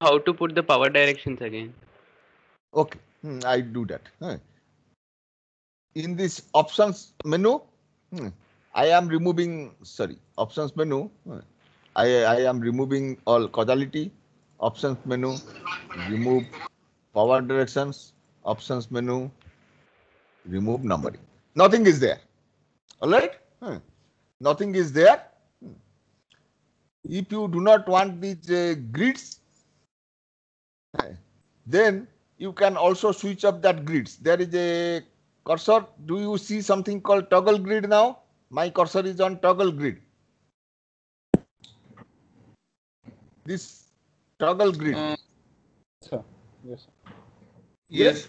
how to put the power directions again. Okay, hmm, I do that. Hmm. In this options menu, hmm, I am removing, sorry, options menu. Hmm, I, I am removing all causality, options menu, remove power directions, options menu, remove numbering. Nothing is there. All right. Hmm. Nothing is there. Hmm. If you do not want these uh, grids, Eh. Then you can also switch up that grids. There is a cursor. Do you see something called toggle grid now? My cursor is on toggle grid. This toggle grid. Uh, Yes. Yes. yes.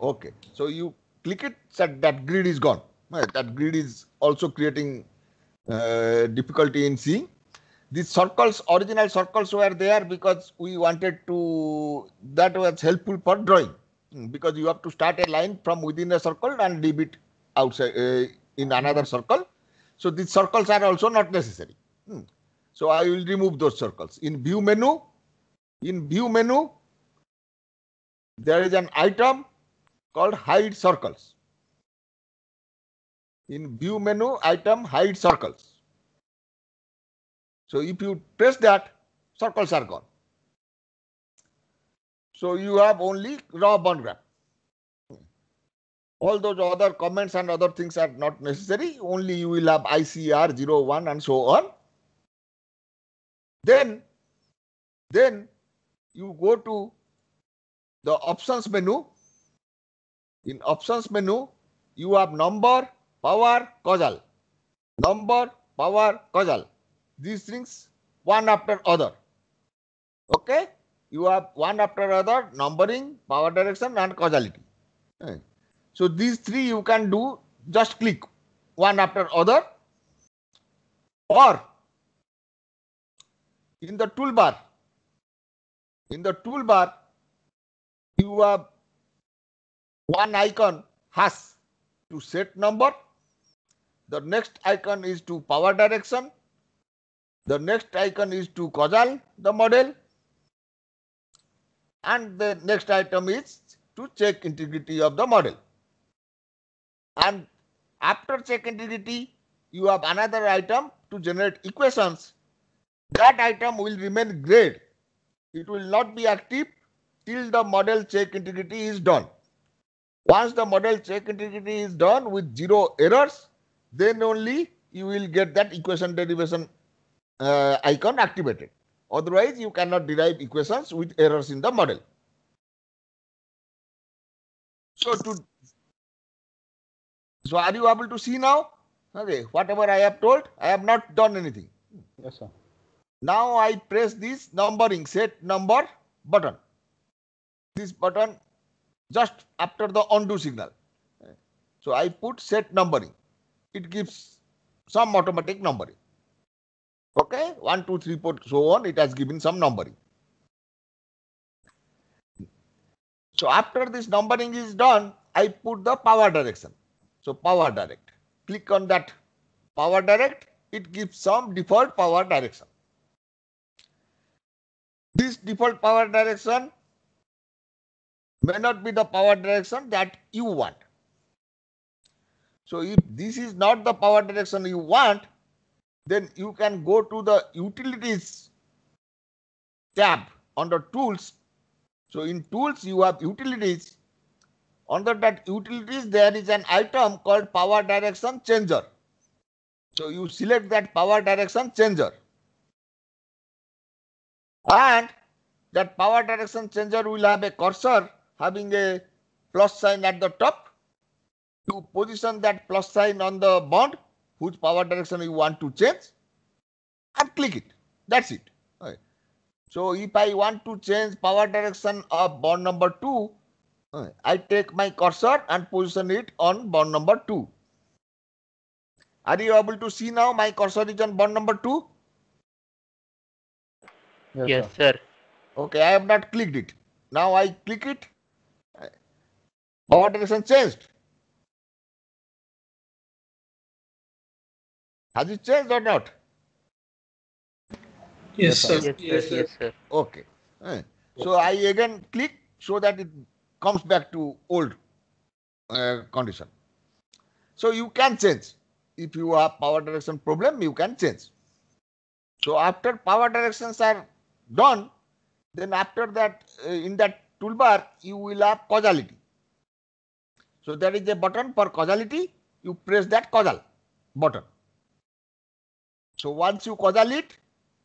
Okay. So you click it, that, that grid is gone. Eh, that grid is also creating uh, difficulty in seeing. The circles, original circles were there because we wanted to, that was helpful for drawing hmm, because you have to start a line from within a circle and leave it outside uh, in another circle. So these circles are also not necessary. Hmm. So I will remove those circles. In view menu, in view menu, there is an item called hide circles. In view menu item hide circles. So if you press that, circles are gone. So you have only raw bond graph. All those other comments and other things are not necessary. Only you will have ICR 01 and so on. Then, then you go to the options menu. In options menu, you have number, power, causal. Number, power, causal these things one after other. Okay? You have one after other numbering, power direction and causality. So these three you can do just click one after other or in the toolbar in the toolbar you have one icon has to set number the next icon is to power direction the next icon is to causal the model. And the next item is to check integrity of the model. And after check integrity, you have another item to generate equations. That item will remain grayed. It will not be active till the model check integrity is done. Once the model check integrity is done with zero errors, then only you will get that equation derivation uh, icon activated. Otherwise, you cannot derive equations with errors in the model. So, to, so are you able to see now? Okay, whatever I have told, I have not done anything. Yes, sir. Now I press this numbering set number button. This button just after the undo signal. So I put set numbering. It gives some automatic numbering. Okay, 1, 2, 3, 4, so on. It has given some numbering. So after this numbering is done, I put the power direction. So power direct. Click on that power direct. It gives some default power direction. This default power direction may not be the power direction that you want. So if this is not the power direction you want, then you can go to the utilities tab under tools. So in tools, you have utilities. Under that utilities, there is an item called power direction changer. So you select that power direction changer. And that power direction changer will have a cursor having a plus sign at the top. To position that plus sign on the bond whose power direction you want to change and click it. That's it. Okay. So if I want to change power direction of bond number 2, okay, I take my cursor and position it on bond number 2. Are you able to see now my cursor is on bond number 2? Yes, yes sir. sir. Okay, I have not clicked it. Now I click it. Power direction changed. Has it changed or not? Yes, sir. Yes, yes, sir. yes, sir. Okay. So I again click so that it comes back to old uh, condition. So you can change. If you have power direction problem, you can change. So after power directions are done, then after that, uh, in that toolbar, you will have causality. So there is a button for causality. You press that causal button. So once you causal it,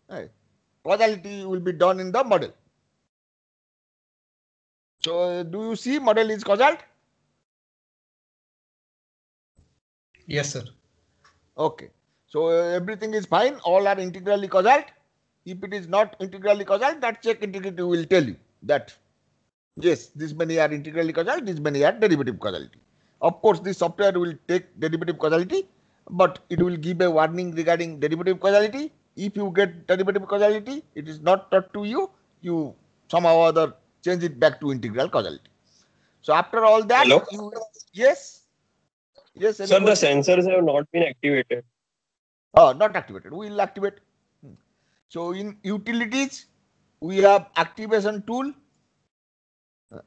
right, causality will be done in the model. So do you see model is causal? Yes, sir. Okay. So everything is fine. All are integrally causal. If it is not integrally causal, that check integrity will tell you that yes, this many are integrally causal, this many are derivative causality. Of course, the software will take derivative causality but it will give a warning regarding derivative causality. If you get derivative causality, it is not taught to you, you somehow or other change it back to integral causality. So after all that, Hello? You, yes, yes. Sir, the sensors have not been activated. Oh, not activated. We will activate. Hmm. So in utilities, we have activation tool.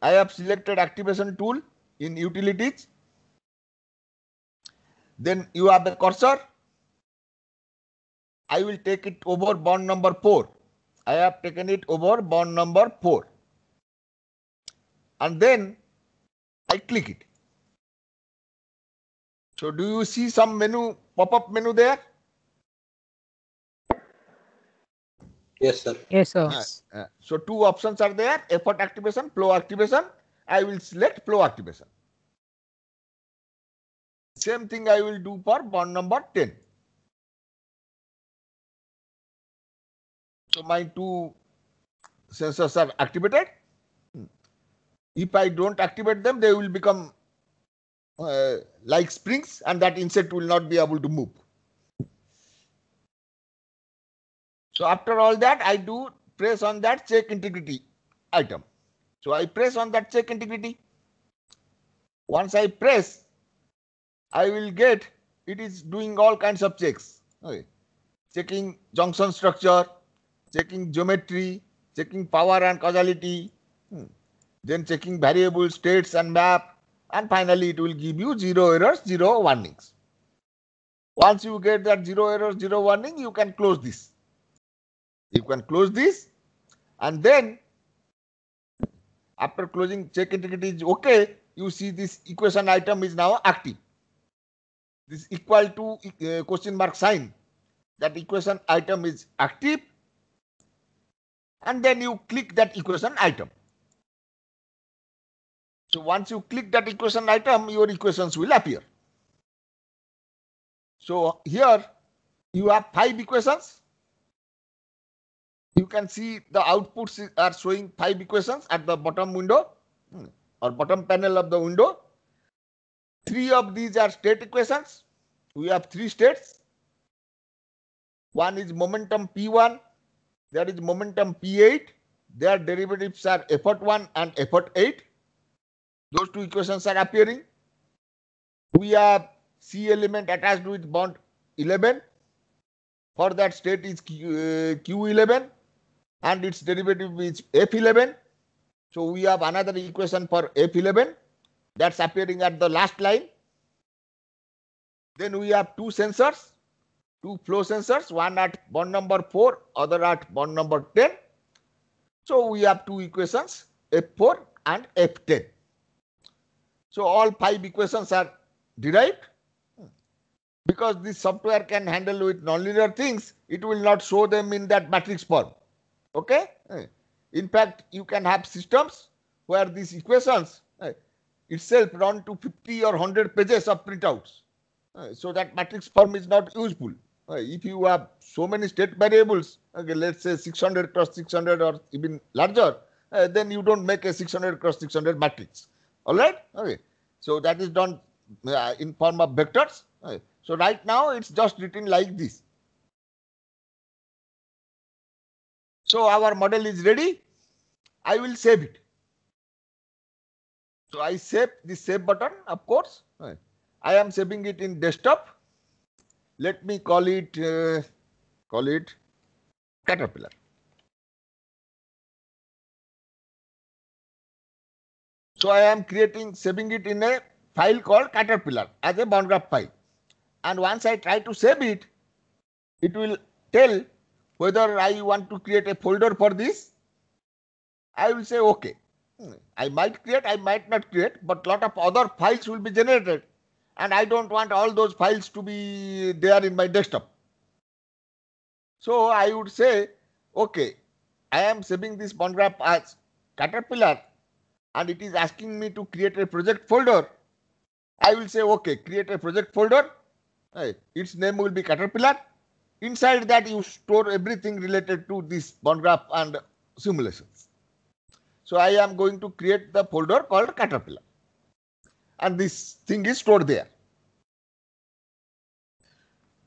I have selected activation tool in utilities then you have the cursor. I will take it over bond number 4. I have taken it over bond number 4. And then I click it. So do you see some menu, pop-up menu there? Yes, sir. Yes, sir. so two options are there, effort activation, flow activation. I will select flow activation. Same thing I will do for bond number 10. So my two sensors are activated. If I don't activate them, they will become uh, like springs and that insect will not be able to move. So after all that, I do press on that check integrity item. So I press on that check integrity. Once I press, I will get it is doing all kinds of checks. Okay. Checking junction structure, checking geometry, checking power and causality, hmm. then checking variable states and map, and finally it will give you zero errors, zero warnings. Once you get that zero errors, zero warning, you can close this. You can close this and then after closing check integrity is okay, you see this equation item is now active this equal to uh, question mark sign. That equation item is active. And then you click that equation item. So once you click that equation item, your equations will appear. So here you have five equations. You can see the outputs are showing five equations at the bottom window hmm, or bottom panel of the window. Three of these are state equations. We have three states. One is momentum P1, there is momentum P8, their derivatives are effort 1 and effort 8. Those two equations are appearing. We have C element attached with bond 11. For that state is Q, uh, 11 and its derivative is F11. So we have another equation for F11 that's appearing at the last line. Then we have two sensors, two flow sensors, one at bond number 4, other at bond number 10. So we have two equations, F4 and F10. So all five equations are derived. Because this software can handle with nonlinear things, it will not show them in that matrix form. Okay? In fact, you can have systems where these equations itself run to 50 or 100 pages of printouts. Uh, so that matrix form is not useful. Uh, if you have so many state variables, okay, let's say 600 cross 600 or even larger, uh, then you don't make a 600 cross 600 matrix. All right? Okay. So that is done uh, in form of vectors. Okay. Uh, so right now it's just written like this. So our model is ready. I will save it. So I save the save button, of course. Right. I am saving it in desktop. Let me call it uh, call it Caterpillar. So I am creating saving it in a file called Caterpillar as a bound graph file. And once I try to save it, it will tell whether I want to create a folder for this. I will say OK. I might create, I might not create, but lot of other files will be generated. And I don't want all those files to be there in my desktop. So I would say, okay, I am saving this bond graph as Caterpillar and it is asking me to create a project folder. I will say, okay, create a project folder. Its name will be Caterpillar. Inside that you store everything related to this bond graph and simulations. So I am going to create the folder called Caterpillar. And this thing is stored there.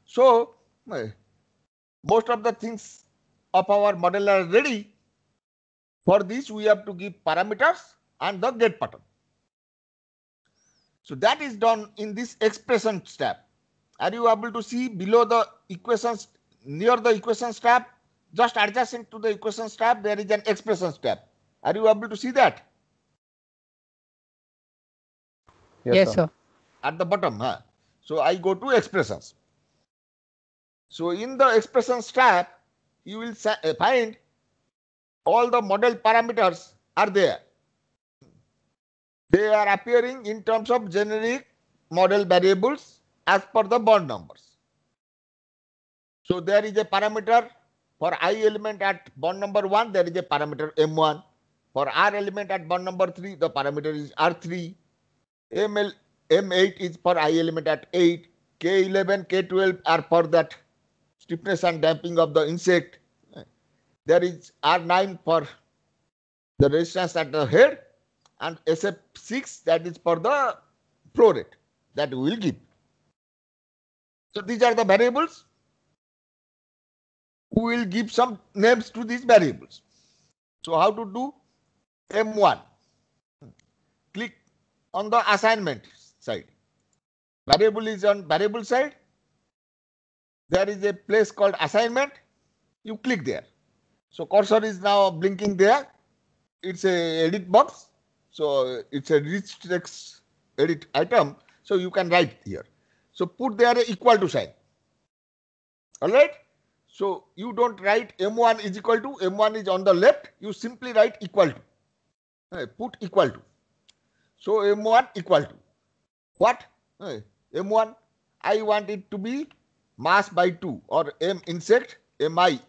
So eh, most of the things of our model are ready. For this, we have to give parameters and the get pattern. So that is done in this expression step. Are you able to see below the equations, near the equations tab, just adjacent to the equations tab, there is an expression step. Are you able to see that? Yes, yes sir. sir. At the bottom. Huh? So I go to expressions. So in the expressions tab, you will eh, find all the model parameters are there. They are appearing in terms of generic model variables as per the bond numbers. So there is a parameter for i element at bond number 1, there is a parameter m1. For R element at bond number 3, the parameter is R3. ML, M8 is for I element at 8. K11, K12 are for that stiffness and damping of the insect. There is R9 for the resistance at the head and SF6 that is for the flow rate that we will give. So these are the variables. We will give some names to these variables. So how to do? M1. Click on the assignment side. Variable is on variable side. There is a place called assignment. You click there. So cursor is now blinking there. It's a edit box. So it's a rich text edit item. So you can write here. So put there a equal to sign. All right. So you don't write M1 is equal to M1 is on the left. You simply write equal to hey, put equal to. So m1 equal to what? Hey, m1, I want it to be mass by 2 or m insect, mi,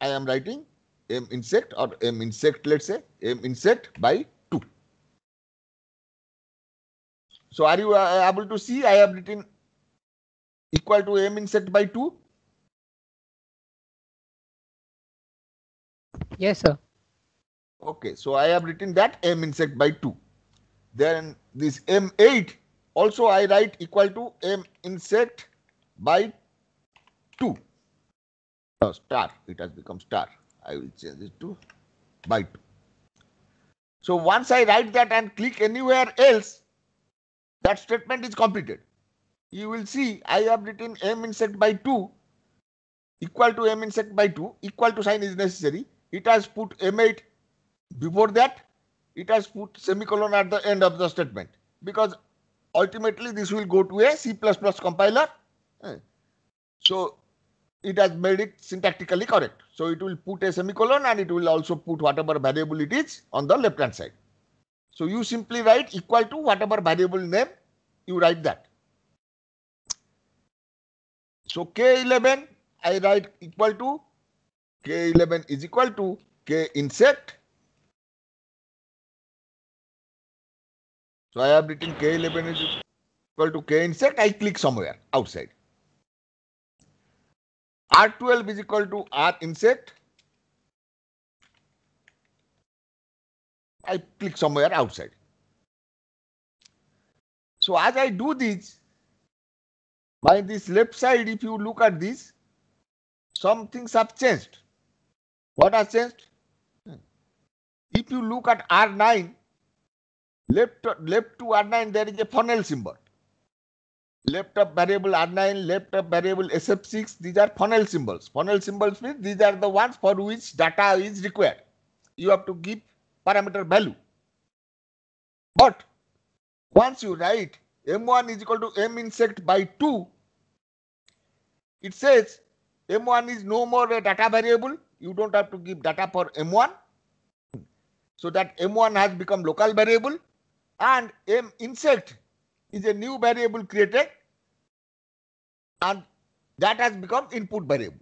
I am writing m insect or m insect, let's say m insect by 2. So are you uh, able to see I have written equal to m insect by 2? Yes, sir. Okay, so I have written that m insect by 2. Then this m8 also I write equal to m insect by 2. Oh, star, it has become star. I will change it to by 2. So once I write that and click anywhere else, that statement is completed. You will see I have written m insect by 2 equal to m insect by 2 equal to sign is necessary. It has put m8 before that, it has put semicolon at the end of the statement because ultimately this will go to a C++ compiler. Eh. So it has made it syntactically correct. So it will put a semicolon and it will also put whatever variable it is on the left hand side. So you simply write equal to whatever variable name you write that. So K11 I write equal to K11 is equal to K insert So I have written K11 is equal to K insert. I click somewhere outside. R12 is equal to R insert. I click somewhere outside. So as I do this, by this left side, if you look at this, some things have changed. What has changed? Hmm. If you look at R9, Left, left to R9, there is a funnel symbol. Left of variable R9, left of variable SF6, these are funnel symbols. Funnel symbols means these are the ones for which data is required. You have to give parameter value. But once you write m1 is equal to m insect by 2, it says m1 is no more a data variable. You don't have to give data for m1. So that m1 has become local variable and m insert is a new variable created and that has become input variable.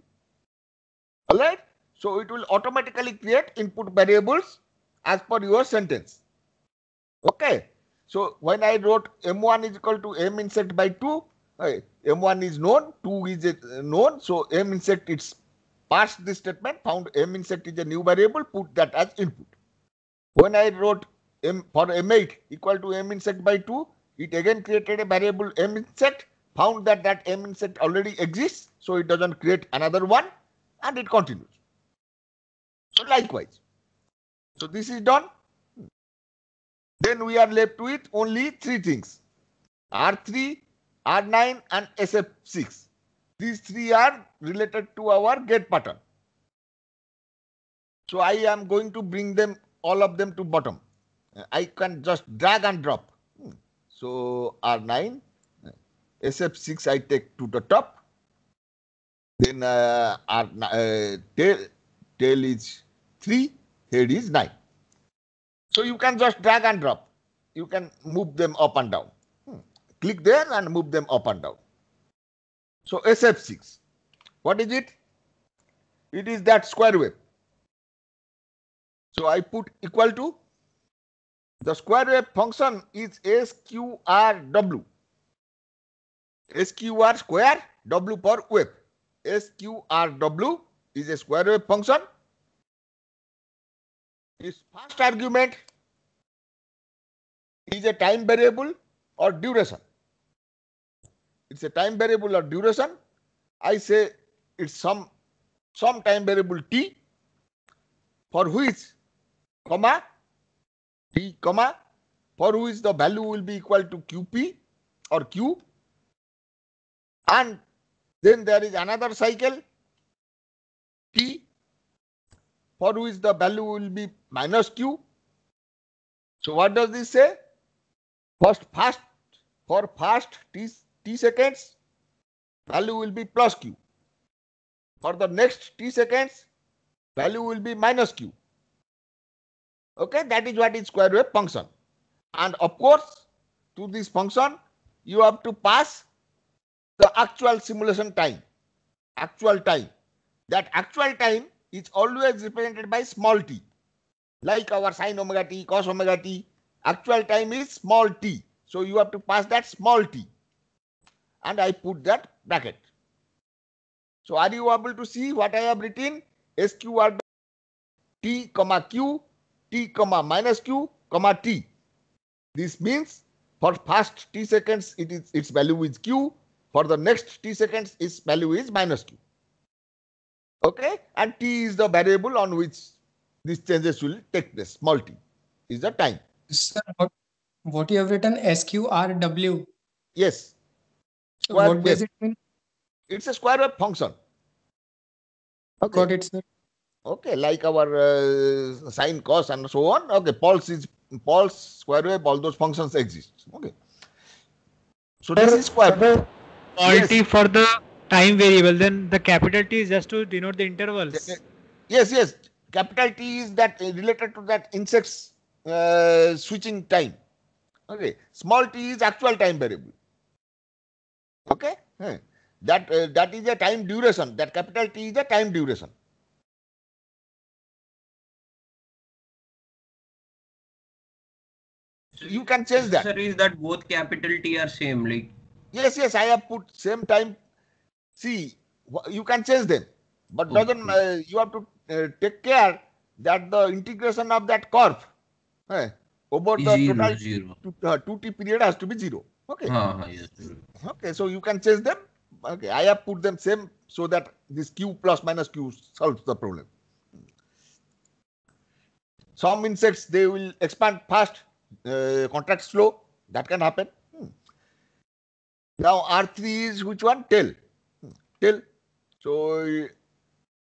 Alright? So it will automatically create input variables as per your sentence. Okay. So when I wrote m1 is equal to m insert by 2, m1 is known, 2 is uh, known. So m insert it's passed this statement, found m insert is a new variable, put that as input. When I wrote m for m8 equal to m insect by 2 it again created a variable m insect found that that m insect already exists so it doesn't create another one and it continues so likewise so this is done then we are left with only three things r3 r9 and sf6 these three are related to our get pattern so i am going to bring them all of them to bottom I can just drag and drop. Hmm. So R9, SF6 I take to the top. Then uh, R, uh, tail, tail is 3, head is 9. So you can just drag and drop. You can move them up and down. Hmm. Click there and move them up and down. So SF6. What is it? It is that square wave. So I put equal to The square wave function is SQRW. SQR square, W per wave. SQRW is a square wave function. this first argument is a time variable or duration. It's a time variable or duration. I say it's some some time variable t for which comma p comma for who is the value will be equal to qp or q and then there is another cycle t for who is the value will be minus q so what does this say first first for first t t seconds value will be plus q for the next t seconds value will be minus q Okay, that is what is square wave function. And of course, to this function, you have to pass the actual simulation time, actual time. That actual time is always represented by small t, like our sine omega t, cos omega t. Actual time is small t. So you have to pass that small t. And I put that bracket. So are you able to see what I have written? SQR t comma q t comma minus q comma t. This means for first t seconds it is its value is q. For the next t seconds its value is minus q. Okay, and t is the variable on which these changes will take place. Small t is the time. Sir, what, what you have written sqrw. Yes. what does it mean? It's a square wave function. Okay. Got it, sir okay like our uh, sine cos and so on okay pulse is pulse square wave all those functions exist okay so this is square for the yes. for the time variable then the capital t is just to denote the intervals yes yes capital t is that uh, related to that insects uh, switching time okay small t is actual time variable okay that uh, that is a time duration that capital t is a time duration you can change that. Answer is that both capital T are same, like. Yes, yes, I have put same time. See, you can change them, but okay. doesn't uh, you have to uh, take care that the integration of that curve eh, over the zero, total zero. Two, uh, 2t period has to be zero. Okay. Ah, ah, yes. Okay, so you can change them. Okay, I have put them same so that this q plus minus q solves the problem. Some insects, they will expand fast. Contract uh, contracts flow. That can happen. Hmm. Now R3 is which one? Tell. Hmm. So,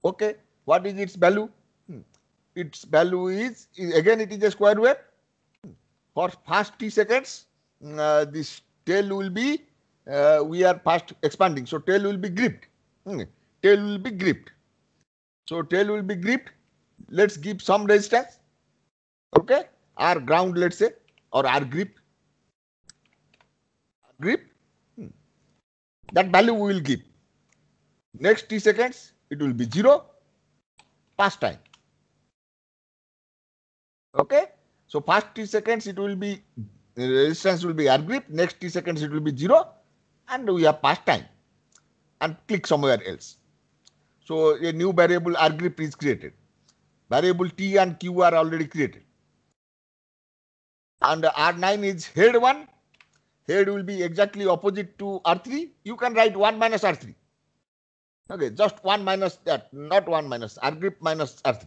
okay. What is its value? Hmm. Its value is, is, again it is a square wave. Hmm. For first t seconds, uh, this tail will be uh, we are fast expanding. So tail will be gripped. Hmm. Tail will be gripped. So tail will be gripped. Let's give some resistance. Okay. R ground let say और R grip grip that value will give next T seconds it will be zero pass time okay so first T seconds it will be resistance will be R grip next T seconds it will be zero and we have pass time and click somewhere else so a new variable R grip is created variable T and Q R already created and R9 is head 1, head will be exactly opposite to R3, you can write 1 minus R3. Okay, just 1 minus that, not 1 minus, R grip minus R3.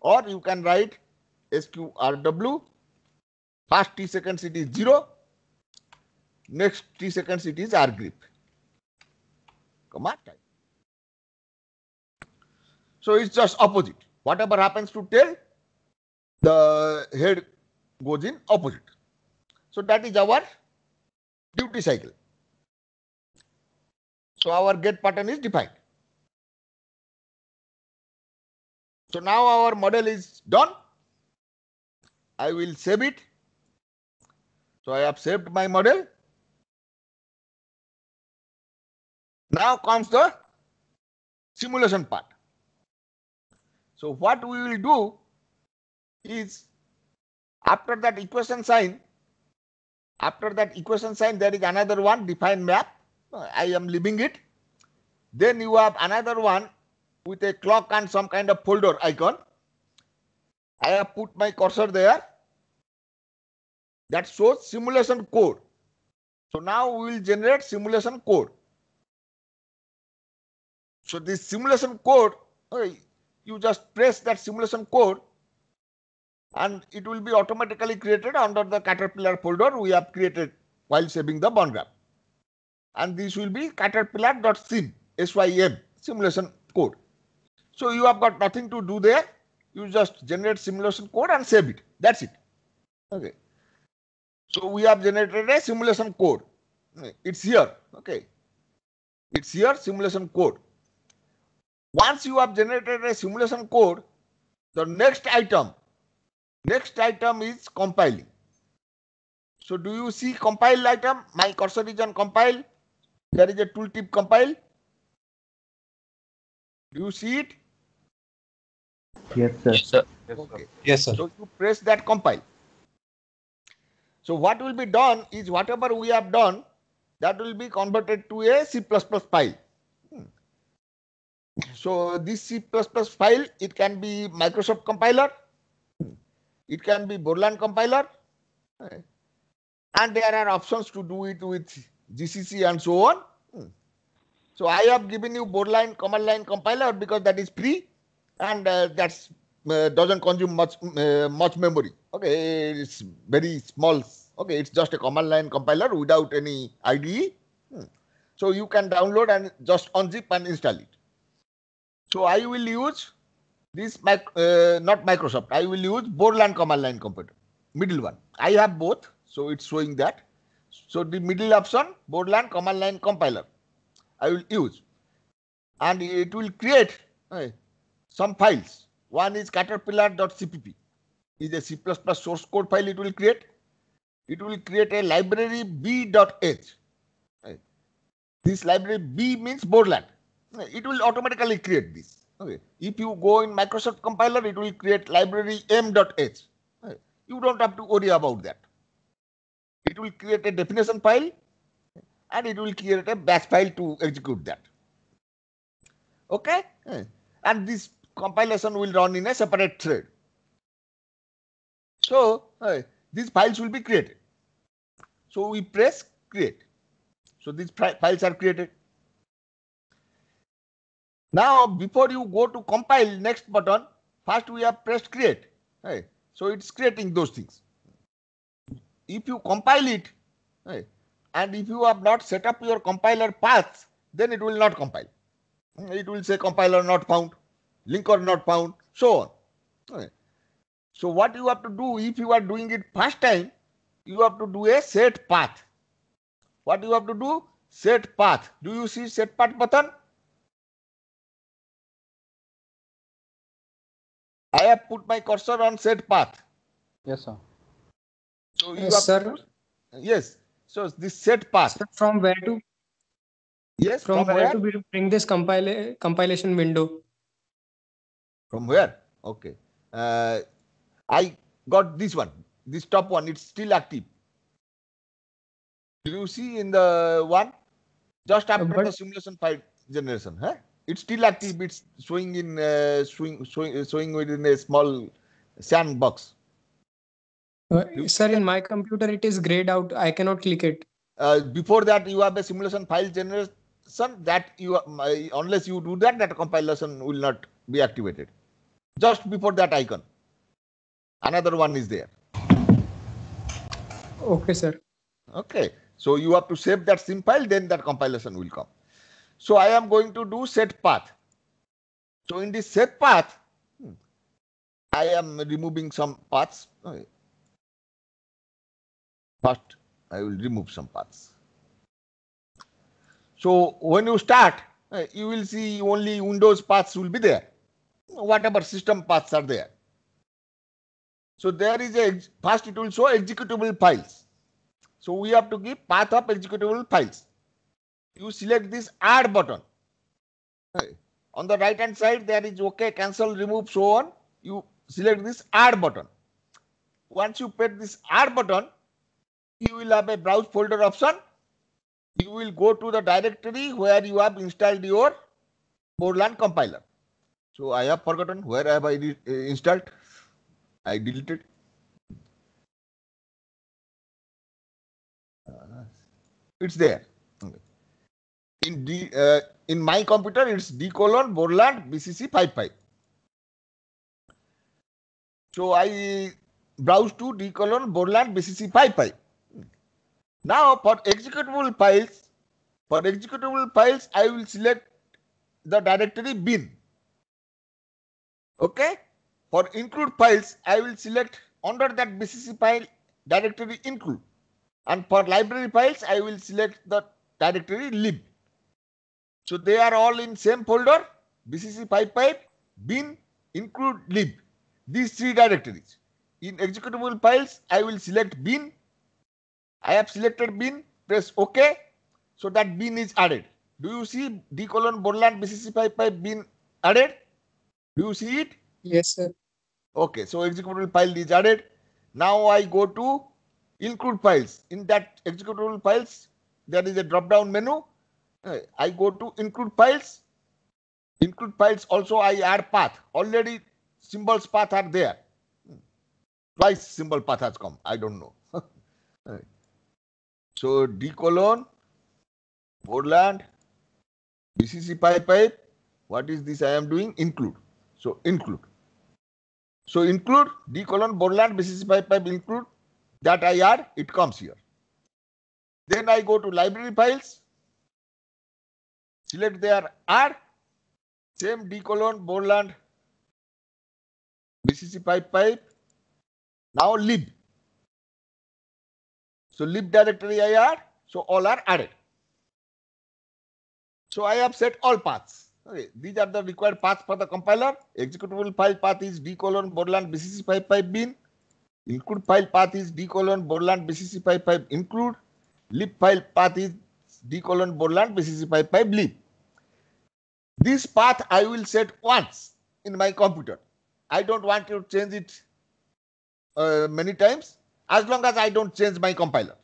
Or you can write SQRW, first T seconds it is 0, next T seconds it is R grip. Comma time. So it's just opposite. Whatever happens to tail, the head goes in opposite. So that is our duty cycle. So our gate pattern is defined. So now our model is done. I will save it. So I have saved my model. Now comes the simulation part. So what we will do is after that equation sign, after that equation sign, there is another one, define map. I am leaving it. Then you have another one with a clock and some kind of folder icon. I have put my cursor there. That shows simulation code. So now we will generate simulation code. So this simulation code, you just press that simulation code and it will be automatically created under the caterpillar folder we have created while saving the bond graph. And this will be caterpillar.sim, SYM, simulation code. So you have got nothing to do there. You just generate simulation code and save it. That's it. Okay. So we have generated a simulation code. It's here. Okay. It's here simulation code. Once you have generated a simulation code, the next item Next item is compiling. So do you see compile item? My cursor is on compile. There is a tooltip compile. Do you see it? Yes, sir. Yes, sir. Okay. Yes, sir. So you press that compile. So what will be done is whatever we have done, that will be converted to a C++ file. Hmm. So this C++ file, it can be Microsoft compiler, it can be Borland compiler. And there are options to do it with GCC and so on. Hmm. So I have given you Borland command line compiler because that is free and uh, that's uh, doesn't consume much uh, much memory. Okay, it's very small. Okay, it's just a command line compiler without any IDE. Hmm. So you can download and just unzip and install it. So I will use this mic- uh, not Microsoft. I will use Borland command line computer, middle one. I have both, so it's showing that. So the middle option, Borland command line compiler, I will use, and it will create uh, some files. One is caterpillar.cpp, is a C++ source code file. It will create. It will create a library b.h. this library b means Borland. It will automatically create this Okay. If you go in Microsoft compiler, it will create library m.h. Okay. You don't have to worry about that. It will create a definition file and it will create a batch file to execute that. Okay? okay. And this compilation will run in a separate thread. So these files will be created. So we press create. So these files are created. Now, before you go to compile next button, first we have pressed create. So it's creating those things. If you compile it, and if you have not set up your compiler path, then it will not compile. Hmm, it will say compiler not found, linker not found, so on. So what you have to do if you are doing it first time, you have to do a set path. What you have to do? Set path. Do you see set path button? I have put my cursor on set path. Yes, sir. So you yes, sir. Yes. So this set path. Sir, from where to? Yes. From, from where, where, to bring this compile compilation window? From where? Okay. Uh, I got this one. This top one. It's still active. Do you see in the one just after but, the simulation file generation? Huh? it's still active. It's swing in uh, swing swing swing within a small sandbox. Uh, sir, in my computer it is grayed out. I cannot click it. Uh, before that, you have a simulation file generation that you uh, unless you do that, that compilation will not be activated. Just before that icon, another one is there. Okay, sir. Okay, so you have to save that sim file, then that compilation will come. So I am going to do set path. So in this set path, hmm, I am removing some paths. First, I will remove some paths. So when you start, eh, you will see only Windows paths will be there, whatever system paths are there. So there is a, first it will show executable files. So we have to give path of executable files you select this add button. On the right hand side, there is OK, cancel, remove, so on. You select this add button. Once you press this add button, you will have a browse folder option. You will go to the directory where you have installed your Borland compiler. So I have forgotten where have I eh, installed. I deleted. Uh, it's there. In D, uh, in my computer, it's D colon Borland BCC 55. So I browse to D colon Borland BCC 55. Now for executable files, for executable files, I will select the directory bin. Okay. For include files, I will select under that BCC file directory include. And for library files, I will select the directory lib. So they are all in same folder, BCC pipe pipe, bin, include lib, these three directories. In executable files, I will select bin. I have selected bin, press OK. So that bin is added. Do you see D colon Borland BCC pipe pipe bin added? Do you see it? Yes, sir. Okay, so executable file is added. Now I go to include files. In that executable files, there is a drop down menu. Uh, I go to include files. Include files also I add path. Already symbols path are there. Twice symbol path has come. I don't know. so D colon, Borland, BCC pipe pipe. What is this I am doing? Include. So include. So include D colon Borland BCC pipe pipe include that I add. It comes here. Then I go to library files select there R, same D colon, Borland, BCC pipe pipe. Now lib. So lib directory IR, so all are added. So I have set all paths. Okay, these are the required paths for the compiler. Executable file path is D colon Borland BCC pipe pipe bin. Include file path is D colon Borland BCC pipe pipe include. Lib file path is D colon Borland BCC pipe pipe lib. This path I will set once in my computer. I don't want to change it uh, many times as long as I don't change my compiler.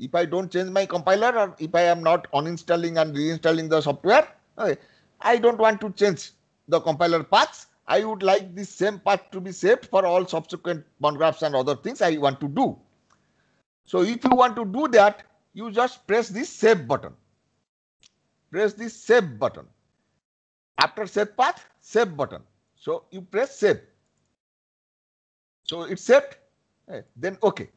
If I don't change my compiler or if I am not uninstalling and reinstalling the software, okay, I don't want to change the compiler paths. I would like this same path to be saved for all subsequent monographs and other things I want to do. So if you want to do that, you just press this save button. Press this save button. After save path, save button. So you press save. So it's saved. Eh, then OK.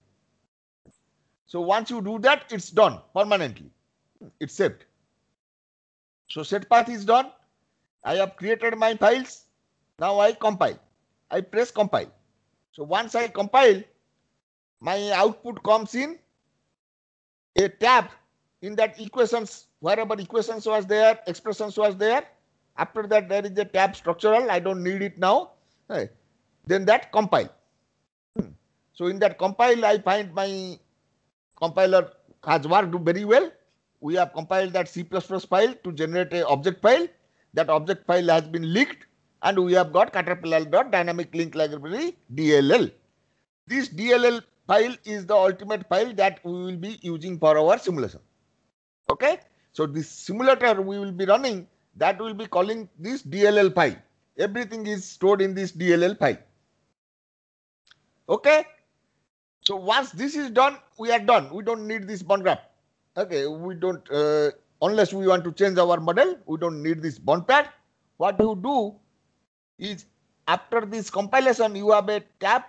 So once you do that, it's done permanently. It's saved. So set path is done. I have created my files. Now I compile. I press compile. So once I compile, my output comes in a tab in that equations, wherever equations was there, expressions was there, after that, there is a tab structural. I don't need it now. Then that compile. Hmm. So in that compile, I find my compiler has worked very well. We have compiled that C++ file to generate a object file. That object file has been leaked and we have got caterpillar.dynamic link library DLL. This DLL file is the ultimate file that we will be using for our simulation. Okay. So this simulator we will be running that will be calling this DLL file. Everything is stored in this DLL file. Okay. So once this is done, we are done. We don't need this bond graph. Okay, we don't, uh, unless we want to change our model, we don't need this bond pad. What you do is after this compilation, you have a tab,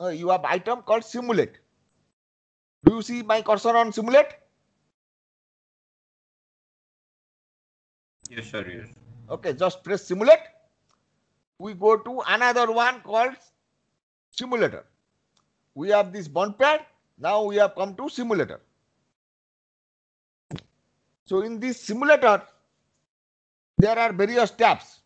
uh, you have item called simulate. Do you see my cursor on simulate? Yes, sir. Yes. Okay, just press simulate. We go to another one called simulator. We have this bond pair. Now we have come to simulator. So in this simulator, there are various tabs,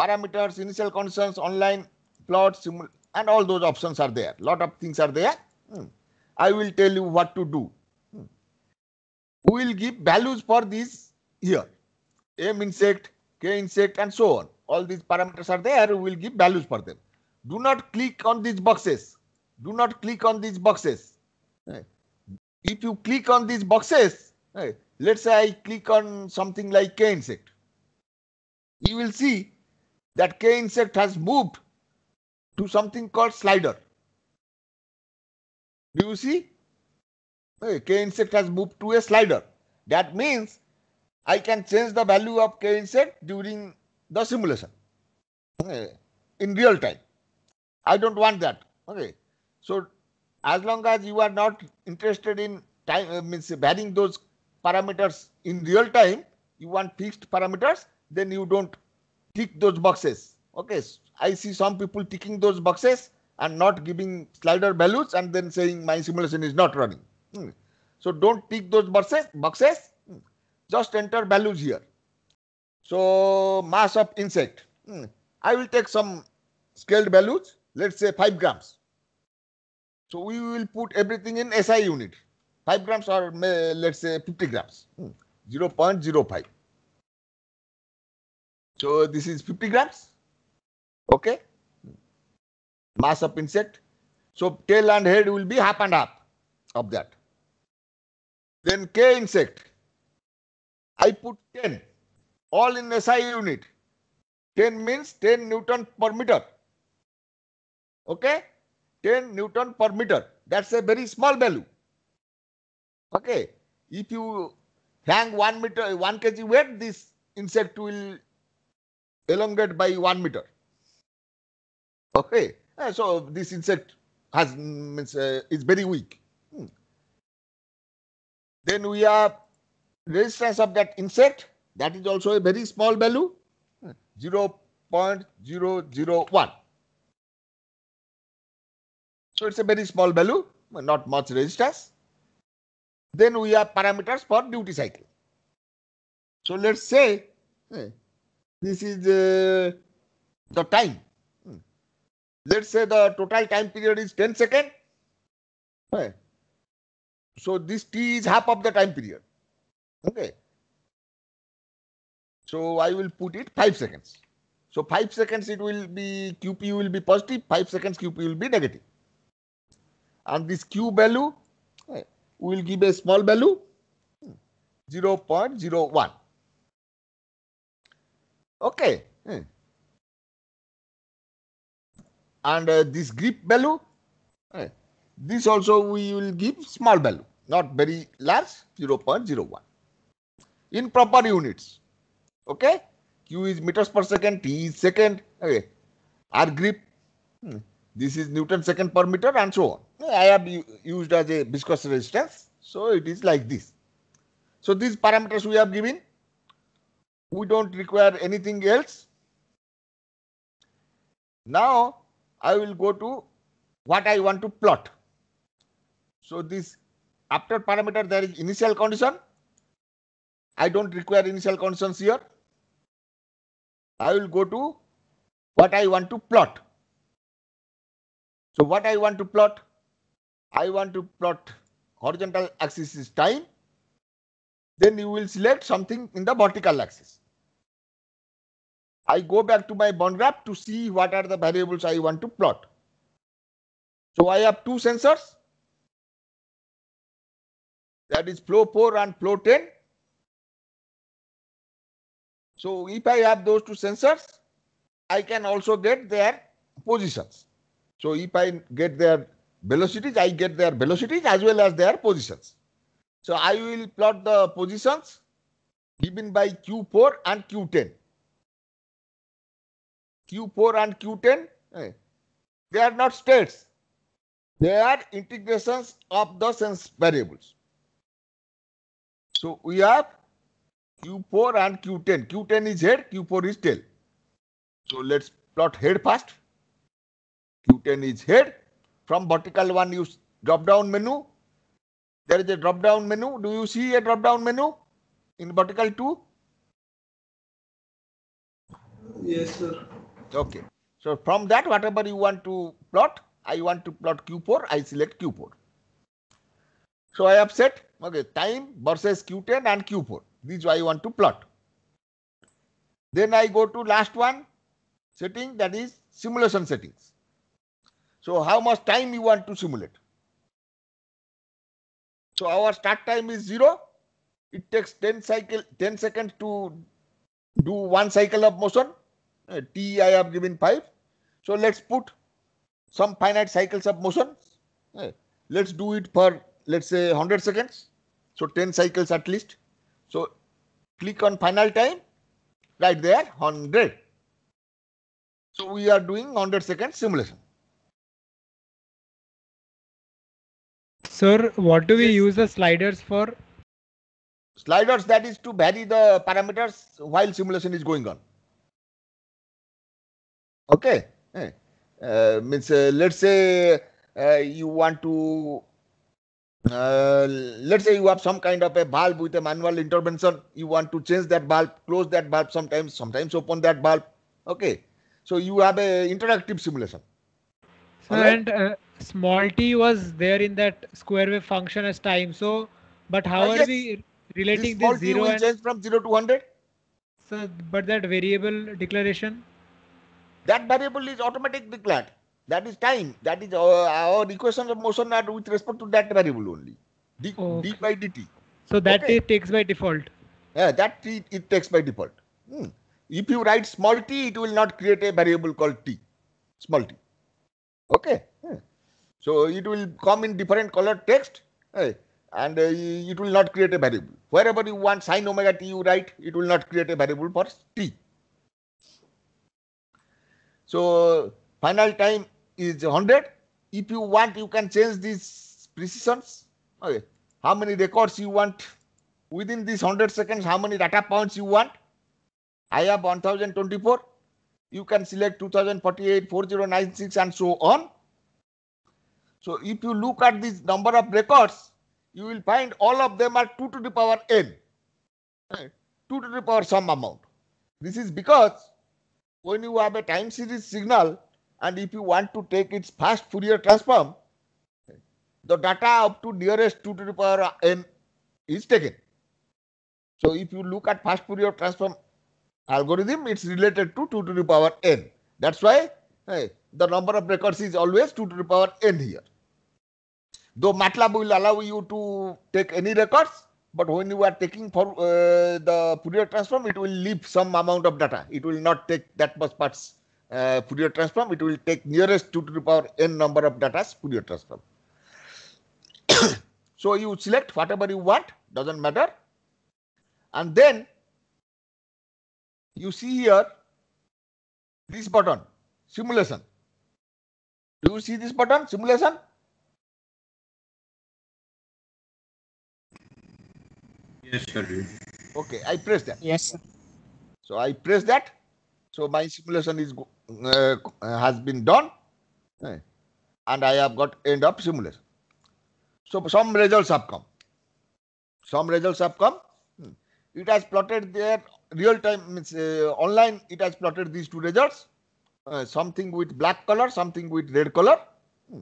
parameters, initial conditions, online plots, and all those options are there. Lot of things are there. Hmm. I will tell you what to do. Hmm. We will give values for these here. M insect, K insect, and so on. All these parameters are there. We will give values for them. Do not click on these boxes. Do not click on these boxes. If you click on these boxes, let's say I click on something like K insect. You will see that K insect has moved to something called slider. Do you see? K insect has moved to a slider. That means I can change the value of k inset during the simulation okay, in real time. I don't want that. Okay. So as long as you are not interested in time uh, means varying those parameters in real time, you want fixed parameters, then you don't tick those boxes. Okay. I see some people ticking those boxes and not giving slider values and then saying my simulation is not running. Hmm. So don't tick those boxes boxes just enter values here. So mass of insect. Hmm. I will take some scaled values, let's say 5 grams. So we will put everything in SI unit. 5 grams or let's say 50 grams, hmm. 0 0.05. So this is 50 grams. Okay. Mass of insect. So tail and head will be half and half of that. Then K insect. I put 10, all in SI unit. 10 means 10 Newton per meter. Okay? 10 Newton per meter. That's a very small value. Okay? If you hang 1 meter, 1 kg weight, this insect will elongate by 1 meter. Okay? Eh, so this insect has means, uh, is very weak. Hmm. Then we have resistance of that insect, that is also a very small value, 0.001. So it's a very small value, not much resistance. Then we have parameters for duty cycle. So let's say this is uh, the time. Hmm. Let's say the total time period is 10 seconds. So this t is half of the time period. Okay. So I will put it 5 seconds. So 5 seconds it will be QP will be positive, 5 seconds QP will be negative. And this Q value eh, will give a small value 0 0.01. Okay. Eh. And uh, this grip value, eh, this also we will give small value, not very large, 0 0.01 in proper units. Okay. Q is meters per second, T is second. Okay. R grip. Hmm. This is Newton second per meter and so on. I have used as a viscous resistance. So it is like this. So these parameters we have given. We don't require anything else. Now I will go to what I want to plot. So this after parameter there is initial condition I don't require initial constants here. I will go to what I want to plot. So what I want to plot? I want to plot horizontal axis is time. Then you will select something in the vertical axis. I go back to my bond graph to see what are the variables I want to plot. So I have two sensors. That is flow 4 and flow 10. So if I have those two sensors, I can also get their positions. So if I get their velocities, I get their velocities as well as their positions. So I will plot the positions given by Q4 and Q10. Q4 and Q10, eh, they are not states. They are integrations of the sense variables. So we have Q4 and Q10. Q10 is head, Q4 is tail. So let's plot head first. Q10 is head. From vertical one, you drop down menu. There is a drop down menu. Do you see a drop down menu in vertical two? Yes, sir. Okay. So from that, whatever you want to plot, I want to plot Q4, I select Q4. So I have set okay, time versus Q10 and Q4. This is why I want to plot. Then I go to last one setting that is simulation settings. So how much time you want to simulate? So our start time is zero. It takes 10 cycle, 10 seconds to do one cycle of motion. Uh, T I have given five. So let's put some finite cycles of motion. Uh, let's do it for let's say 100 seconds. So 10 cycles at least. So click on final time right there 100. So we are doing 100 second simulation. Sir, what do we use the sliders for? Sliders that is to vary the parameters while simulation is going on. Okay. Uh, means uh, let's say uh, you want to uh, let's say you have some kind of a bulb with a manual intervention you want to change that bulb, close that bulb, sometimes sometimes open that bulb. okay so you have a interactive simulation so right. and uh, small t was there in that square wave function as time so but how uh, are we relating this, this zero will and change from 0 to 100 so but that variable declaration that variable is automatic declared that is time. That is uh, our, our equation of motion That with respect to that variable only. D, okay. d by dt. So that okay. it takes by default. Yeah, that it, it takes by default. Hmm. If you write small t, it will not create a variable called t. Small t. Okay. Hmm. So it will come in different color text hey, and uh, it will not create a variable. Wherever you want sine omega t, you write, it will not create a variable for t. So final time is 100 if you want you can change these precisions okay how many records you want within these 100 seconds how many data points you want i have 1024 you can select 2048 4096 and so on so if you look at this number of records you will find all of them are 2 to the power n 2 to the power some amount this is because when you have a time series signal and if you want to take its fast Fourier transform, the data up to nearest 2 to the power n is taken. So if you look at fast Fourier transform algorithm, it's related to 2 to the power n. That's why hey, the number of records is always 2 to the power n here. Though MATLAB will allow you to take any records, but when you are taking for uh, the Fourier transform, it will leave some amount of data. It will not take that much parts uh, Fourier transform, it will take nearest 2 to the power n number of data's Fourier transform. so you select whatever you want, doesn't matter. And then you see here this button, simulation. Do you see this button, simulation? Yes, sir. Okay, I press that. Yes, sir. So I press that. So my simulation is uh, has been done uh, and I have got end of simulation. So some results have come. Some results have come. Hmm. It has plotted their real time means uh, online. It has plotted these two results. Uh, something with black color, something with red color. Hmm.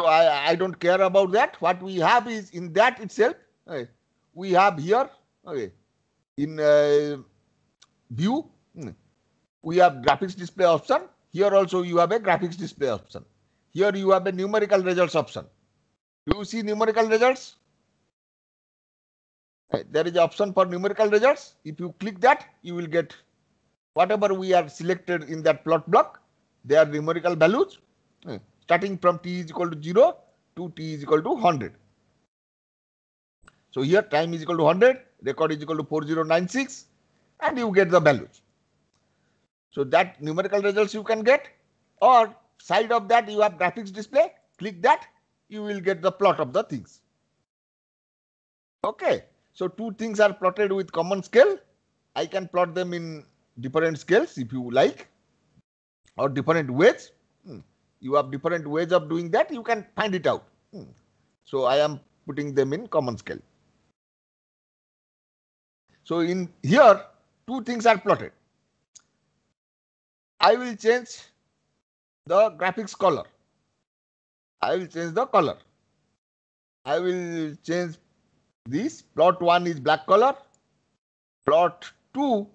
So I, I don't care about that. What we have is in that itself, eh, we have here okay, in uh, view we have graphics display option. Here also you have a graphics display option. Here you have a numerical results option. Do you see numerical results? There is option for numerical results. If you click that, you will get whatever we are selected in that plot block. They are numerical values hmm. starting from t is equal to 0 to t is equal to 100. So here time is equal to 100, record is equal to 4096 and you get the values. So that numerical results you can get or side of that you have graphics display. Click that, you will get the plot of the things. Okay, so two things are plotted with common scale. I can plot them in different scales if you like or different ways. Hmm. You have different ways of doing that. You can find it out. Hmm. So I am putting them in common scale. So in here, two things are plotted. I will change the graphics color. I will change the color. I will change this. Plot 1 is black color. Plot 2,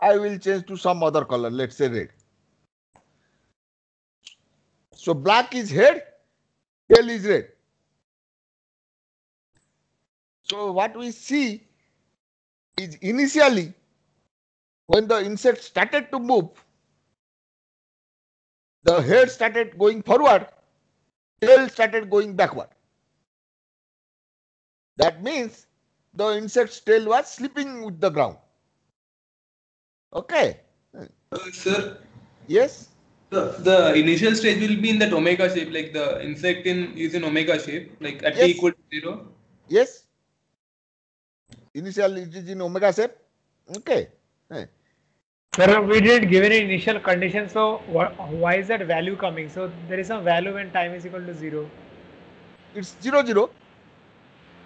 I will change to some other color. Let's say red. So black is head, tail is red. So what we see is initially when the insect started to move, the head started going forward, tail started going backward. That means the insect's tail was slipping with the ground. Okay. Uh, sir. Yes. The, the initial stage will be in that omega shape, like the insect in is in omega shape, like at yes. t equal to zero. Yes. Initial it is in omega shape. Okay. Hey. Sir, we didn't give any initial condition, so why is that value coming? So there is some value when time is equal to 0. It's 0, 0.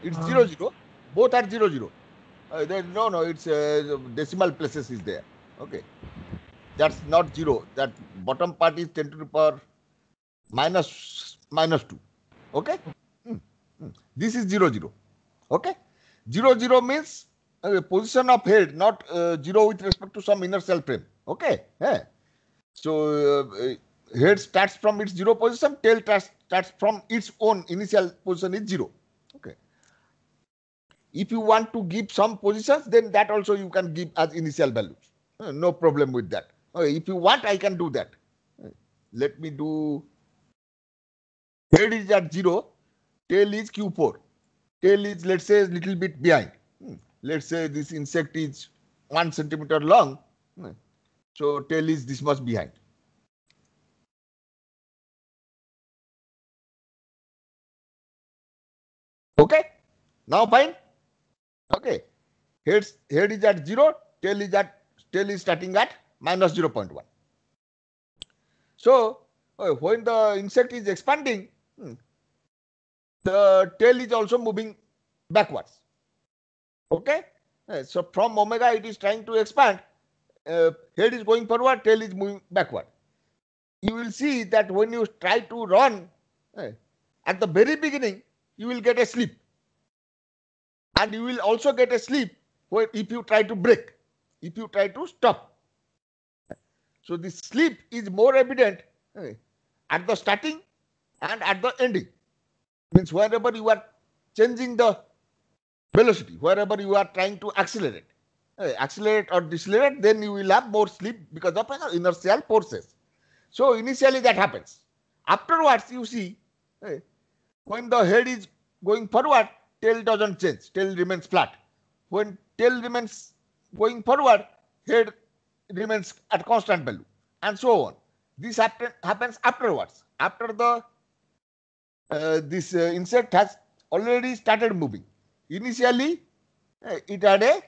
It's uh. 0, 0. Both are 0, 0. Uh, then, no, no, it's uh, decimal places is there. Okay. That's not 0. That bottom part is 10 to the power minus, minus 2. Okay. Mm. Mm. This is 0, 0. Okay. 0, 0 means uh, position of head, not uh, zero with respect to some inner cell frame. Okay. Yeah. So uh, uh, head starts from its zero position, tail starts from its own initial position is zero. Okay. If you want to give some positions, then that also you can give as initial values. Uh, no problem with that. Okay. Uh, if you want, I can do that. Let me do head is at zero, tail is Q4. Tail is let's say a little bit behind. Hmm let's say this insect is one centimeter long, so tail is this much behind. Okay, now fine. Okay, here's head is at zero, tail is at tail is starting at minus 0 0.1. So uh, when the insect is expanding, hmm, the tail is also moving backwards. Okay? Uh, so from omega it is trying to expand. Uh, head is going forward, tail is moving backward. You will see that when you try to run, uh, at the very beginning, you will get a slip. And you will also get a slip if you try to break, if you try to stop. So the slip is more evident uh, at the starting and at the ending. Means wherever you are changing the velocity, wherever you are trying to accelerate. Eh, accelerate or decelerate, then you will have more slip because of inertial forces. So initially that happens. Afterwards, you see, eh, when the head is going forward, tail doesn't change, tail remains flat. When tail remains going forward, head remains at constant value, and so on. This happen, happens afterwards, after the uh, this uh, insect has already started moving. Initially, eh, it had a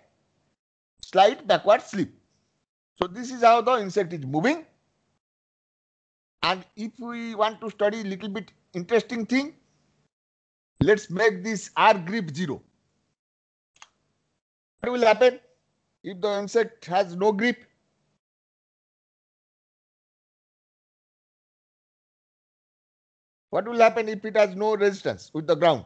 slight backward slip. So this is how the insect is moving. And if we want to study little bit interesting thing, let's make this R grip zero. What will happen if the insect has no grip? What will happen if it has no resistance with the ground?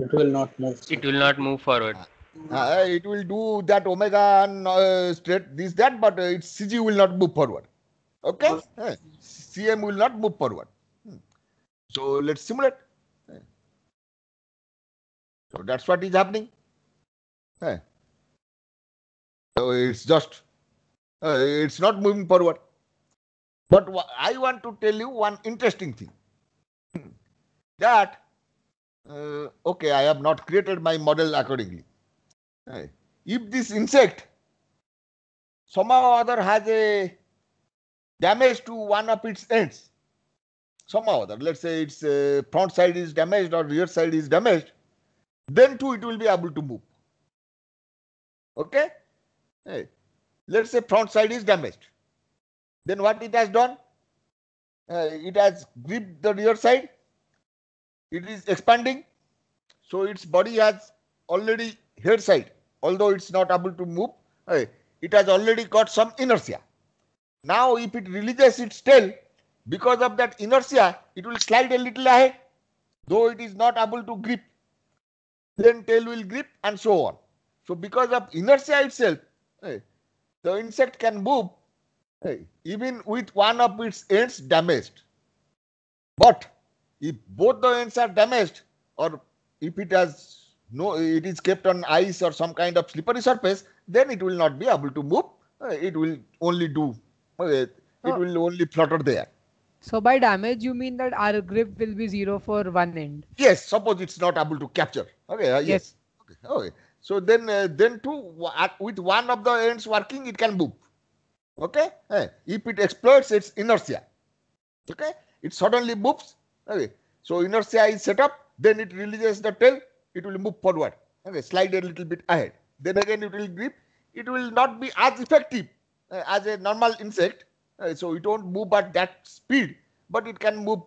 It will not move. It will not move forward. Uh, uh, it will do that omega and uh, straight this that, but uh, its CG will not move forward. Okay, uh, CM will not move forward. Hmm. So let's simulate. So that's what is happening. So it's just, uh, it's not moving forward. But I want to tell you one interesting thing hmm. that uh, okay, I have not created my model accordingly. Right. If this insect somehow or other has a damage to one of its ends, somehow or other, let's say its uh, front side is damaged or rear side is damaged, then too it will be able to move. Okay? Right. Let's say front side is damaged. Then what it has done? Uh, it has gripped the rear side it is expanding so its body has already hair side although it's not able to move it has already got some inertia now if it releases its tail because of that inertia it will slide a little ahead though it is not able to grip then tail will grip and so on so because of inertia itself the insect can move even with one of its ends damaged but if both the ends are damaged or if it has no it is kept on ice or some kind of slippery surface then it will not be able to move uh, it will only do uh, it oh. will only flutter there so by damage you mean that our grip will be zero for one end yes suppose it's not able to capture okay uh, yes. yes, Okay, okay so then uh, then too with one of the ends working it can move okay if it exploits its inertia okay it suddenly moves Okay. So inertia is set up, then it releases the tail, it will move forward. Okay, slide a little bit ahead. Then again it will grip. It will not be as effective uh, as a normal insect. Uh, so it won't move at that speed, but it can move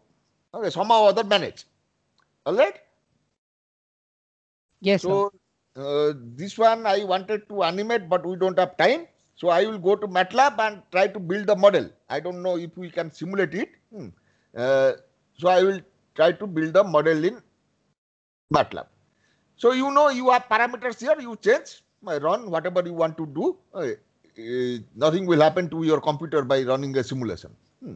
okay, somehow or other manage. All right? Yes. So uh, this one I wanted to animate, but we don't have time. So I will go to MATLAB and try to build the model. I don't know if we can simulate it. Hmm. Uh, so I will try to build a model in MATLAB. So you know you have parameters here, you change, uh, run whatever you want to do. Uh, uh, nothing will happen to your computer by running a simulation. Hmm.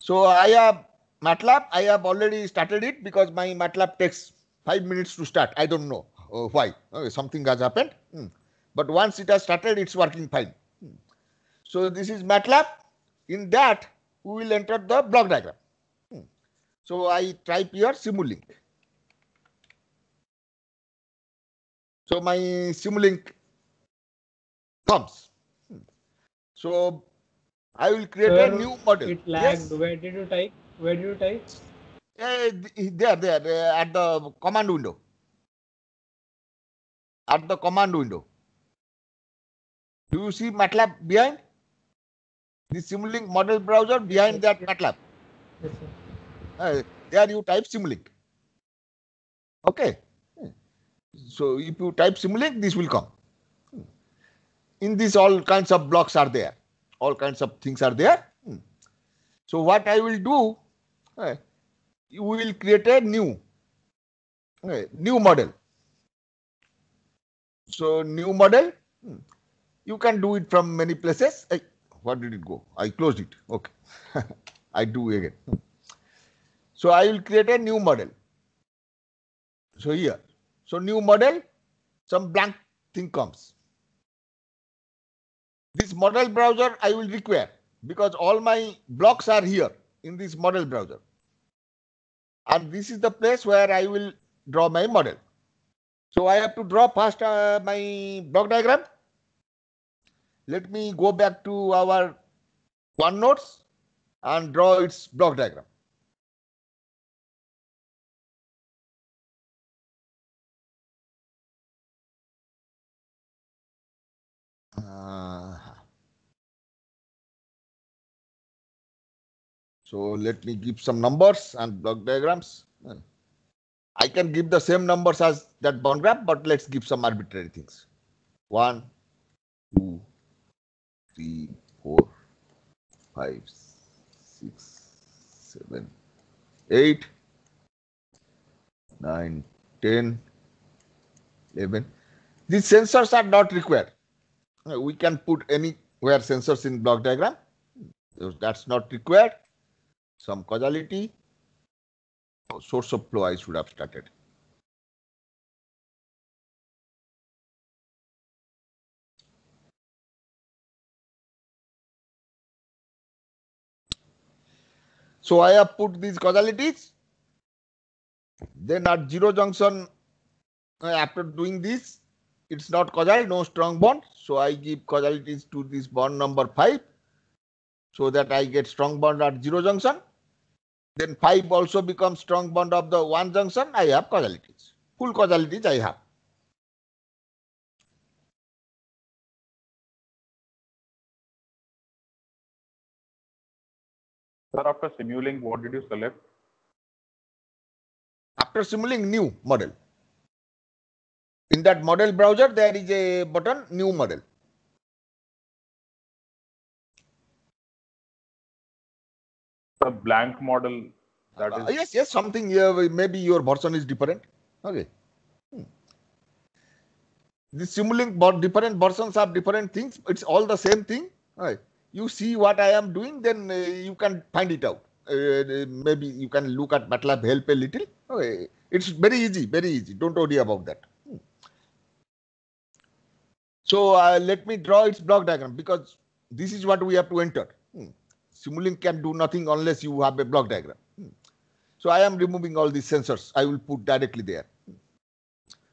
So I have MATLAB, I have already started it because my MATLAB takes five minutes to start. I don't know uh, why. Okay, uh, something has happened. Hmm. But once it has started, it's working fine. Hmm. So this is MATLAB. In that, we will enter the block diagram. Hmm. So I type here Simulink. So my Simulink comes. Hmm. So I will create a new model. It lagged. Yes. Where did you type? Where did you type? Uh, there, there, uh, at the command window. At the command window. Do you see MATLAB behind? the Simulink model browser behind yes, that MATLAB. Yes, uh, there you type Simulink. Okay. So if you type Simulink, this will come. In this, all kinds of blocks are there. All kinds of things are there. So what I will do, uh, we will create a new, uh, new model. So new model, you can do it from many places. Uh, what did it go? I closed it. Okay. I do again. So I will create a new model. So here. So new model, some blank thing comes. This model browser I will require because all my blocks are here in this model browser. And this is the place where I will draw my model. So I have to draw first uh, my block diagram let me go back to our one notes and draw its block diagram. Uh, so let me give some numbers and block diagrams. I can give the same numbers as that bound graph, but let's give some arbitrary things. One, two, three, four, five, six, seven, eight, nine, ten, eleven. These sensors are not required. Uh, we can put anywhere sensors in block diagram. Uh, that's not required. Some causality. Source of flow I should have started. So I have put these causalities. Then at zero junction, uh, after doing this, it's not causal, no strong bond. So I give causalities to this bond number 5 so that I get strong bond at zero junction. Then 5 also becomes strong bond of the one junction. I have causalities. Full causalities I have. Sir, after simulating, what did you select? After simulating, new model. In that model browser, there is a button, new model. The blank model. That uh, is... Yes, yes, something, yeah, uh, maybe your version is different. Okay. Hmm. The Simulink different versions have different things. It's all the same thing. All right you see what I am doing, then uh, you can find it out. Uh, maybe you can look at MATLAB help a little. Okay. It's very easy, very easy. Don't worry about that. Hmm. So uh, let me draw its block diagram because this is what we have to enter. Hmm. Simulink can do nothing unless you have a block diagram. Hmm. So I am removing all these sensors. I will put directly there. Hmm.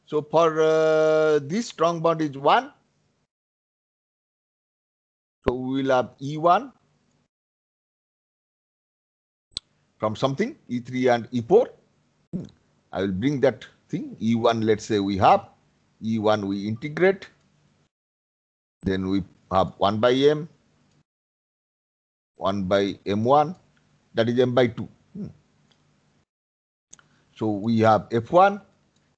So for uh, this strong bond is 1, so we will have E1 from something, E3 and E4. I will bring that thing, E1 let's say we have, E1 we integrate, then we have 1 by M, 1 by M1, that is M by 2. So we have F1,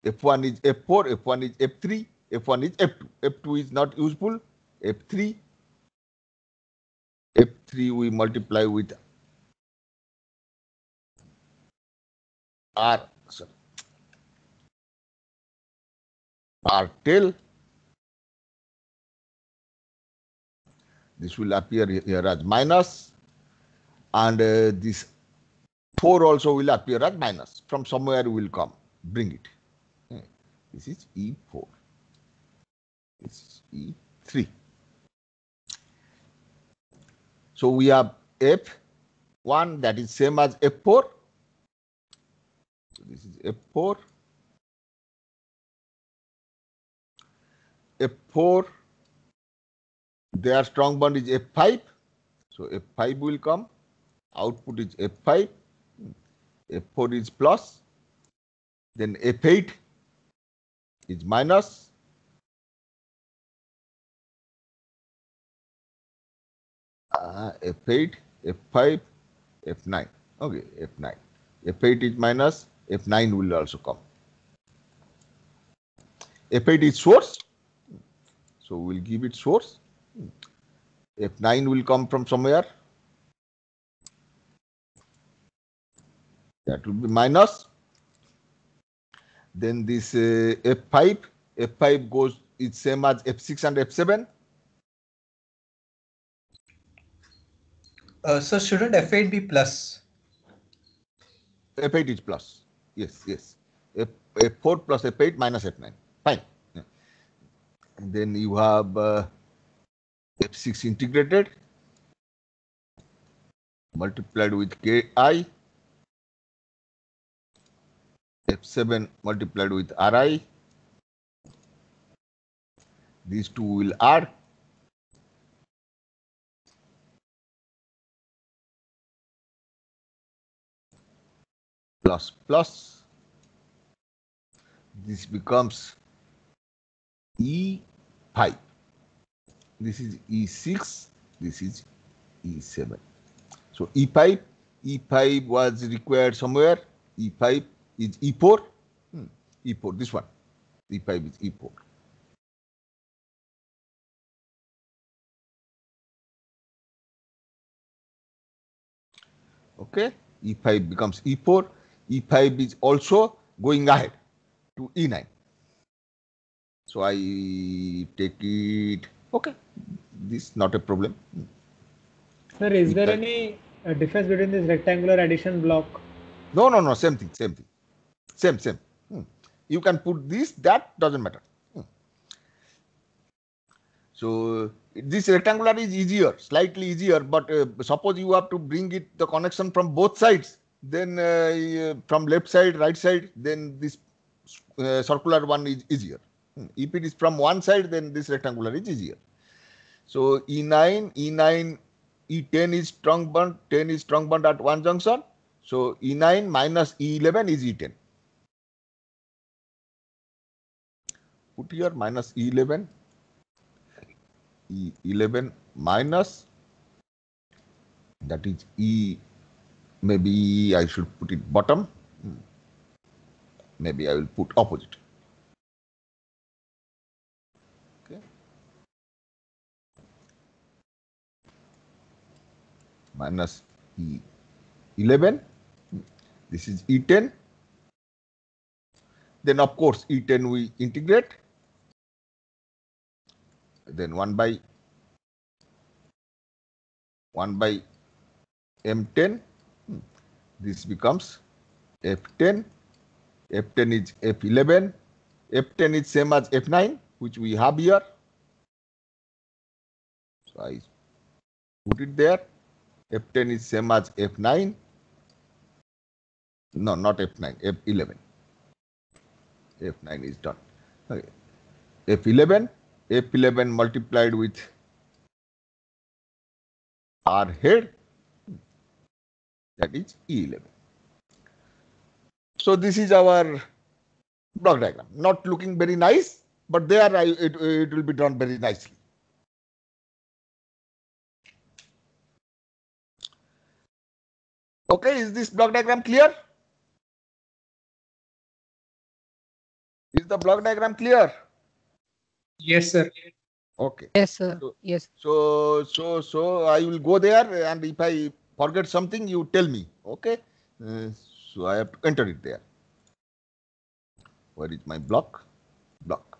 F1 is F4, F1 is F3, F1 is F2. F2 is not useful, F3 F3 we multiply with R, sorry, R tail. This will appear here as minus and uh, this 4 also will appear as minus. From somewhere will come, bring it. This is E4. This is E3. So we have F1 that is same as F4. So this is F4. F4, their strong bond is F5. So F5 will come. Output is F5. F4 is plus. Then F8 is minus. F8, F5, F9. Okay, F9. F8 is minus, F9 will also come. F8 is source. So we'll give it source. F9 will come from somewhere. That will be minus. Then this uh, F5, F5 goes, it's same as F6 and F7. Uh, so shouldn't F8 be plus? F8 is plus. Yes, yes. F, F4 plus F8 minus F9. Fine. then you have uh, F6 integrated multiplied with Ki. F7 multiplied with Ri. These two will add plus plus this becomes E5 this is E6 this is E7 so E5 E5 was required somewhere E5 is E4 hmm, E4 this one E5 is E4 okay e5 becomes e4 e5 is also going ahead to e9. So I take it. Okay, this not a problem. Sir, is E5. there any uh, difference between this rectangular addition block? No, no, no. Same thing. Same thing. Same, same. Hmm. You can put this. That doesn't matter. Hmm. So this rectangular is easier, slightly easier. But uh, suppose you have to bring it the connection from both sides then uh, uh, from left side, right side, then this uh, circular one is easier. Hmm. If it is from one side, then this rectangular is easier. So E9, E9, E10 is strong bond, 10 is strong bond at one junction. So E9 minus E11 is E10. Put here minus E11, E11 minus that is E maybe I should put it bottom maybe I will put opposite okay minus E11 this is E10 then of course E10 we integrate then 1 by 1 by M10 this becomes F10, F10 is F11, F10 is same as F9, which we have here. So I put it there. F10 is same as F9. No, not F9, F11. F9 is done. Okay. F11, F11 multiplied with R head that is E11. So this is our block diagram. Not looking very nice, but there I, it, it will be drawn very nicely. Okay, is this block diagram clear? Is the block diagram clear? Yes, sir. Okay. Yes, sir. So, yes. So, so, so I will go there, and if I forget something, you tell me. Okay. Uh, so I have to enter it there. Where is my block? Block.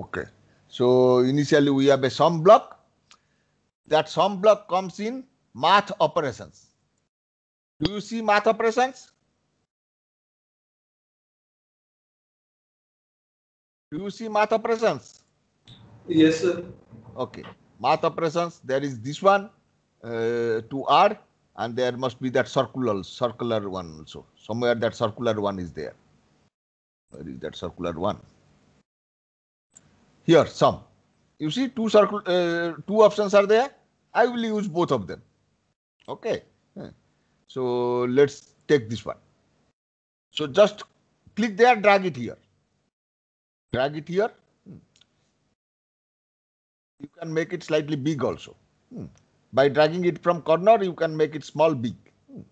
Okay. So initially we have a sum block. That sum block comes in math operations. Do you see math operations? Do you see math operations? Yes, sir. Okay. Mata presence, there is this one, uh, 2R, and there must be that circular, circular one also. Somewhere that circular one is there. Where is that circular one? Here, some. You see, two circle, uh, two options are there. I will use both of them. Okay. So let's take this one. So just click there, drag it here. Drag it here you can make it slightly big also. Hmm. By dragging it from corner, you can make it small big. Hmm.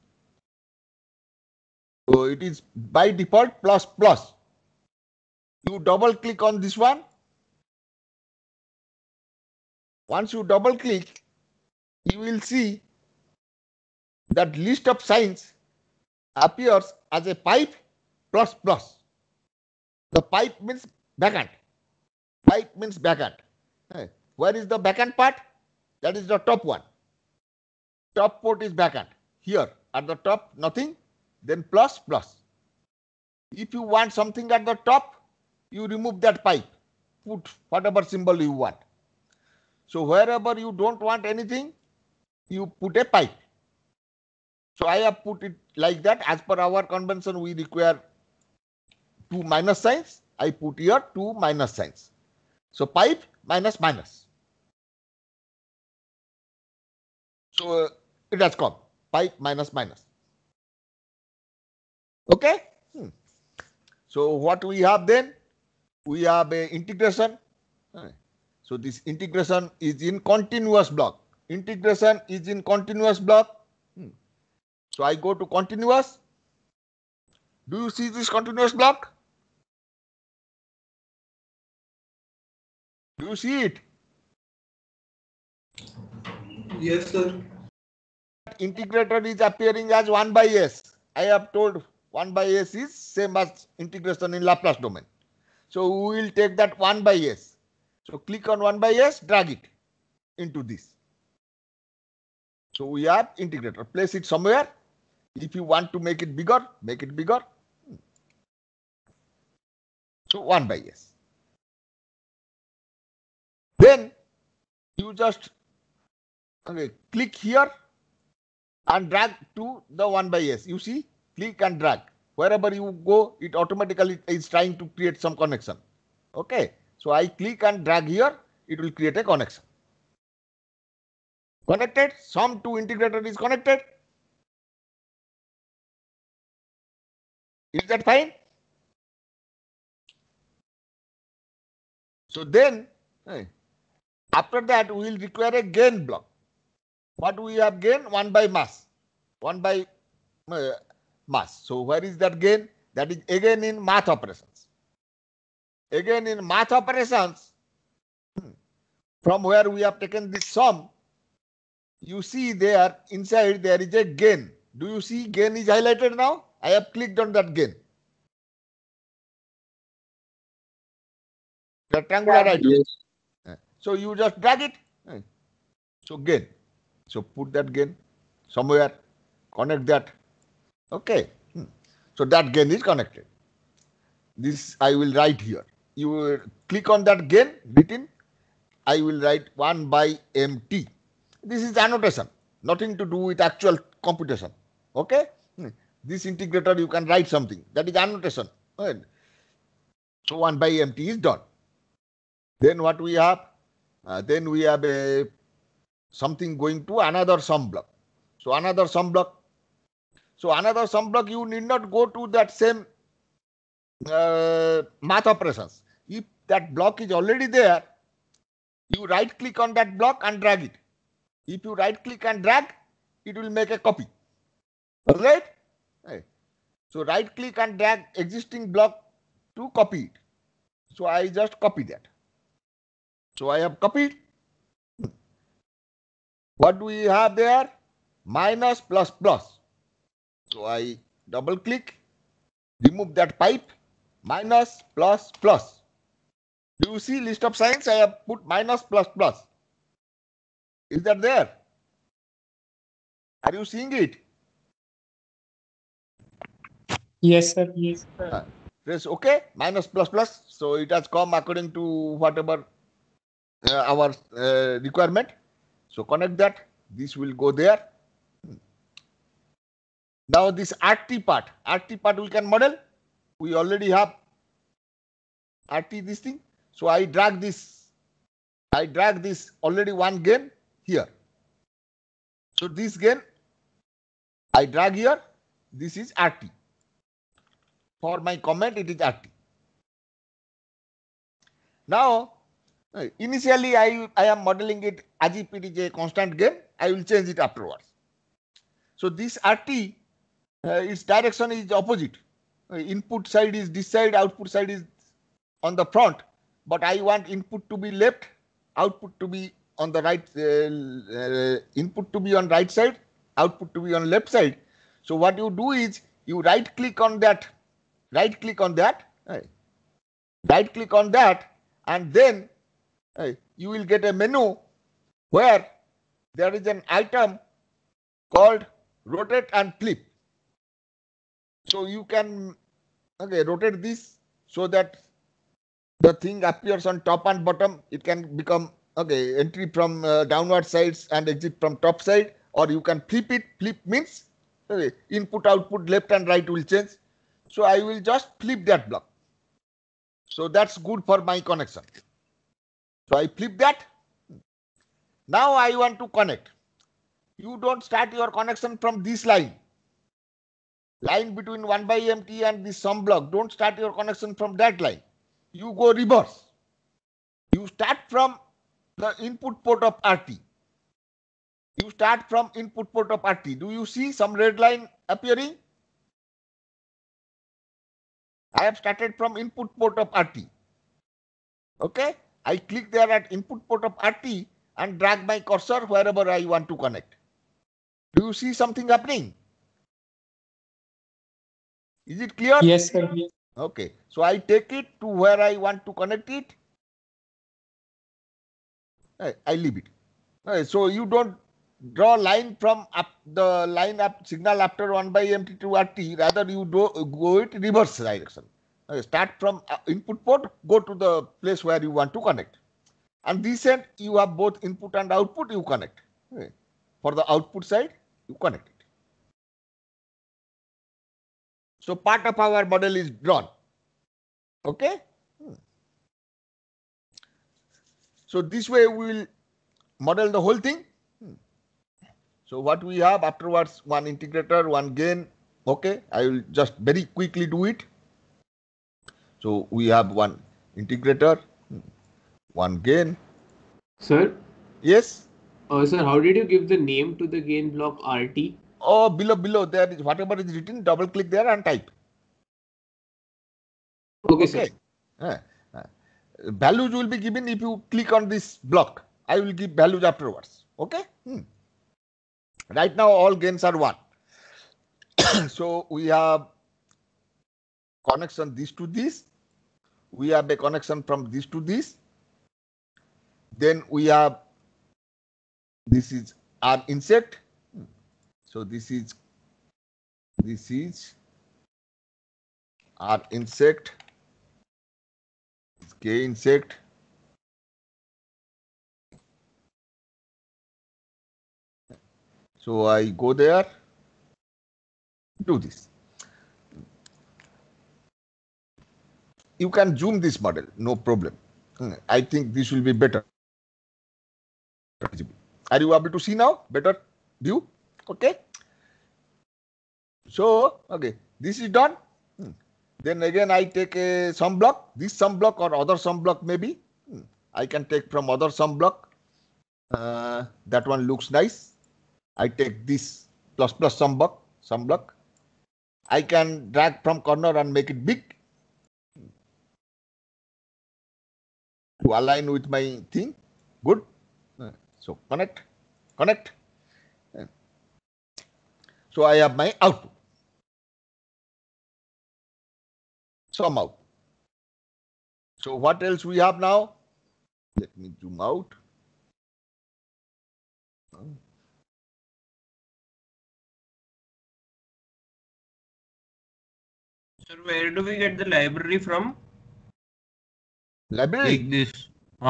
So it is by default plus plus. You double click on this one. Once you double click, you will see that list of signs appears as a pipe plus plus. The pipe means vacant. Pipe means back Hey. Where is the end part? That is the top one. Top port is end. Here at the top, nothing. Then plus, plus. If you want something at the top, you remove that pipe. Put whatever symbol you want. So wherever you don't want anything, you put a pipe. So I have put it like that. As per our convention, we require two minus signs. I put here two minus signs. So pipe minus minus. So uh, it has come pi minus minus. Okay. Hmm. So what we have then? We have a integration. Hmm. So this integration is in continuous block. Integration is in continuous block. Hmm. So I go to continuous. Do you see this continuous block? Do you see it? Yes, sir. Integrator is appearing as 1 by s. I have told 1 by s is same as integration in Laplace domain. So we will take that 1 by s. So click on 1 by s, drag it into this. So we have integrator. Place it somewhere. If you want to make it bigger, make it bigger. So 1 by s. Then you just okay, click here and drag to the 1 by s. You see, click and drag. Wherever you go, it automatically is trying to create some connection. Okay, so I click and drag here, it will create a connection. Connected, sum two integrator is connected. Is that fine? So then, hey, after that, we will require a gain block. What we have gain? 1 by mass. 1 by uh, mass. So where is that gain? That is again in math operations. Again in math operations, hmm, from where we have taken this sum, you see there inside there is a gain. Do you see gain is highlighted now? I have clicked on that gain. Rectangular yeah, item. Yes. So you just drag it. So gain. So put that gain somewhere, connect that. Okay. Hmm. So that gain is connected. This I will write here. You click on that gain written. I will write 1 by mt. This is annotation, nothing to do with actual computation. Okay. Hmm. This integrator you can write something that is annotation. So 1 by mt is done. Then what we have? Uh, then we have a, something going to another sum block. So another sum block. So another sum block, you need not go to that same uh, math operations. If that block is already there, you right click on that block and drag it. If you right click and drag, it will make a copy. All right. So right click and drag existing block to copy it. So I just copy that. So I have copied. What do we have there? Minus plus plus. So I double click, remove that pipe, minus plus plus. Do you see list of signs? I have put minus plus plus. Is that there? Are you seeing it? Yes, sir. Yes, sir. Uh, yes, okay. Minus plus plus. So it has come according to whatever uh, our uh, requirement. So connect that. This will go there. Now this RT part, RT part we can model. We already have RT this thing. So I drag this. I drag this already one gain here. So this gain I drag here. This is RT. For my comment, it is RT. Now Initially, I, I am modeling it as if it is a constant game. I will change it afterwards. So this RT, uh, its direction is opposite. Uh, input side is this side, output side is on the front. But I want input to be left, output to be on the right, uh, uh input to be on right side, output to be on left side. So what you do is you right click on that, right click on that, uh, right click on that, and then you will get a menu where there is an item called rotate and flip. So you can okay, rotate this so that the thing appears on top and bottom. It can become okay entry from uh, downward sides and exit from top side or you can flip it. Flip means okay, input output left and right will change. So I will just flip that block. So that's good for my connection. So I flip that. Now I want to connect. You don't start your connection from this line. Line between 1 by MT and this sum block. Don't start your connection from that line. You go reverse. You start from the input port of RT. You start from input port of RT. Do you see some red line appearing? I have started from input port of RT. Okay. I click there at input port of RT and drag my cursor wherever I want to connect. Do you see something happening? Is it clear? Yes, sir. Okay. So I take it to where I want to connect it. I, leave it. so you don't draw line from up the line up signal after 1 by MT to RT. Rather, you do, go it reverse direction. Uh, start from uh, input port, go to the place where you want to connect. And this end, you have both input and output, you connect. For the output side, you connect it. So part of our model is drawn. Okay? Hmm. So this way we will model the whole thing. Hmm. So what we have afterwards, one integrator, one gain. Okay, I will just very quickly do it. So we have one integrator, one gain. Sir? Yes? Uh, sir, how did you give the name to the gain block RT? Oh, below, below, there is whatever is written, double click there and type. Okay, okay. sir. Uh, values will be given if you click on this block. I will give values afterwards. Okay? Hmm. Right now, all gains are 1. so we have connection this to this we have a connection from this to this. Then we have this is our insect. So this is this is our insect. It's K insect. So I go there, do this. you can zoom this model, no problem. Hmm, I think this will be better. Are you able to see now? Better view? Okay. So, okay, this is done. Hmm, then again, I take a sum block, this sum block or other sum block maybe. Hmm, I can take from other sum block. Uh, that one looks nice. I take this plus plus sum block, sum block. I can drag from corner and make it big. to align with my thing. Good. So connect, connect. So I have my output. I'm out. So what else we have now? Let me zoom out. Sir, where do we get the library from? library like this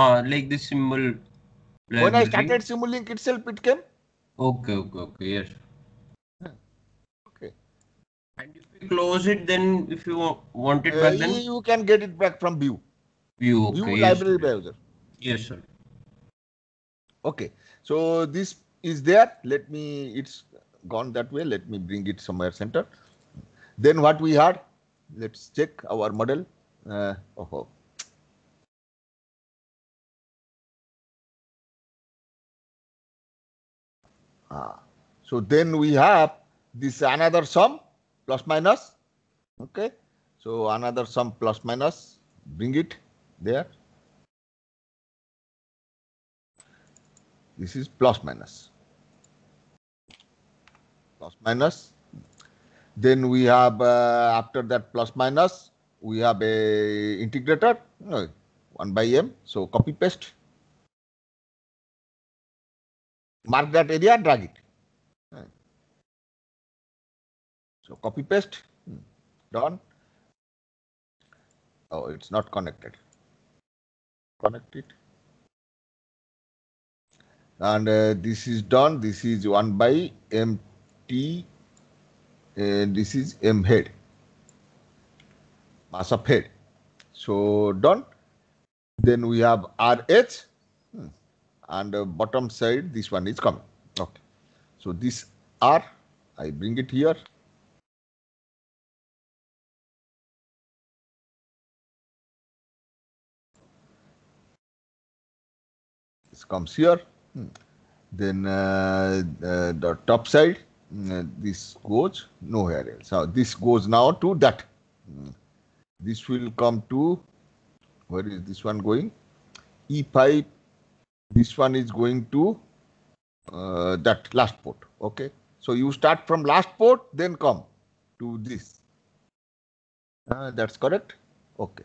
uh, like this symbol oh, library. when i started link itself it came okay okay okay yes okay and if you close it then if you want it uh, back then uh, you can get it back from view view okay, view yes, library sir. browser yes sir okay so this is there let me it's gone that way let me bring it somewhere center then what we had let's check our model uh, oh, oh. Ah. so then we have this another sum plus minus. Okay. So another sum plus minus, bring it there. This is plus minus. Plus minus. Then we have uh, after that plus minus, we have a integrator no, 1 by m. So copy paste mark that area, drag it. So copy paste, done. Oh, it's not connected. Connect it. And uh, this is done. This is 1 by MT. and uh, this is M head. Mass of head. So done. Then we have RH and uh, bottom side this one is coming. Okay. So this R, I bring it here. This comes here. Hmm. Then uh, the, uh, the top side, hmm, uh, this goes nowhere else. So this goes now to that. Hmm. This will come to, where is this one going? e pipe this one is going to uh, that last port okay so you start from last port then come to this uh, that's correct okay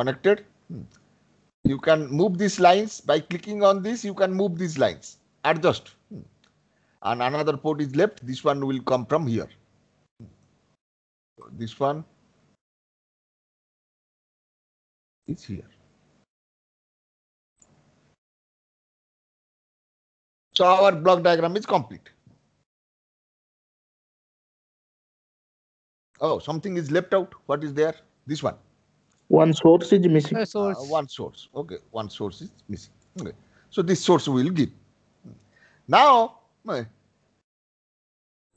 connected hmm. you can move these lines by clicking on this you can move these lines adjust hmm. and another port is left this one will come from here hmm. this one is here. So our block diagram is complete. Oh, something is left out. What is there? This one. One source is missing. Uh, one source. Okay, one source is missing. Okay. So this source will give. Now, eh,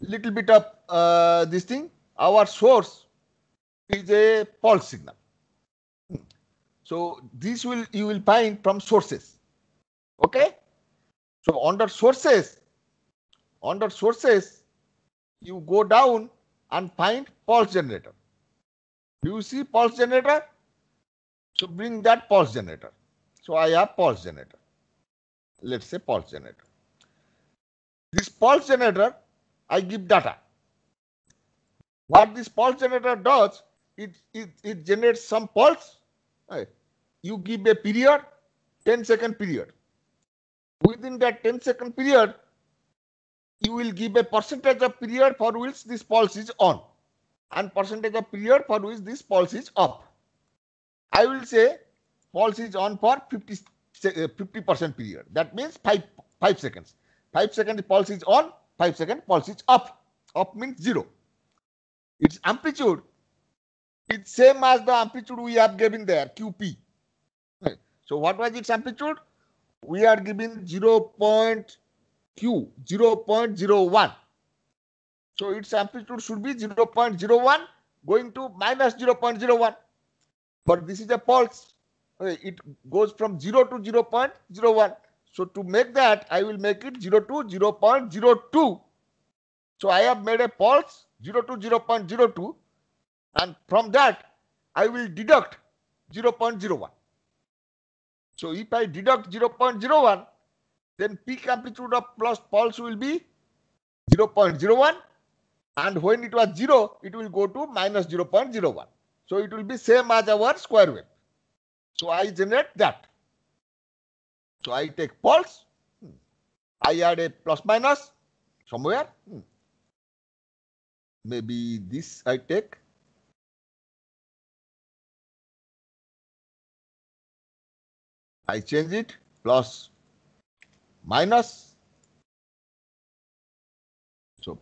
little bit of uh, this thing. Our source is a pulse signal. So this will you will find from sources. Okay. So under sources, under sources, you go down and find pulse generator. Do you see pulse generator? So bring that pulse generator. So I have pulse generator. Let's say pulse generator. This pulse generator, I give data. What this pulse generator does, it, it, it generates some pulse you give a period, 10 second period. Within that 10 second period, you will give a percentage of period for which this pulse is on and percentage of period for which this pulse is up. I will say pulse is on for 50 50% uh, period. That means 5, 5 seconds. 5 second pulse is on, 5 second pulse is up. Up means 0. Its amplitude it's same as the amplitude we have given there, QP. So what was its amplitude? We are given 0. Q, 0. 0.01. So its amplitude should be 0. 0.01 going to minus 0. 0.01. But this is a pulse. It goes from 0 to 0. 0.01. So to make that, I will make it 0 to 0 0.02. So I have made a pulse 0 to 0 0.02. And from that, I will deduct 0.01. So if I deduct 0.01, then peak amplitude of plus pulse will be 0.01 and when it was 0, it will go to minus 0.01. So it will be same as our square wave. So I generate that. So I take pulse, hmm. I add a plus minus somewhere. Hmm. Maybe this I take I change it plus minus. So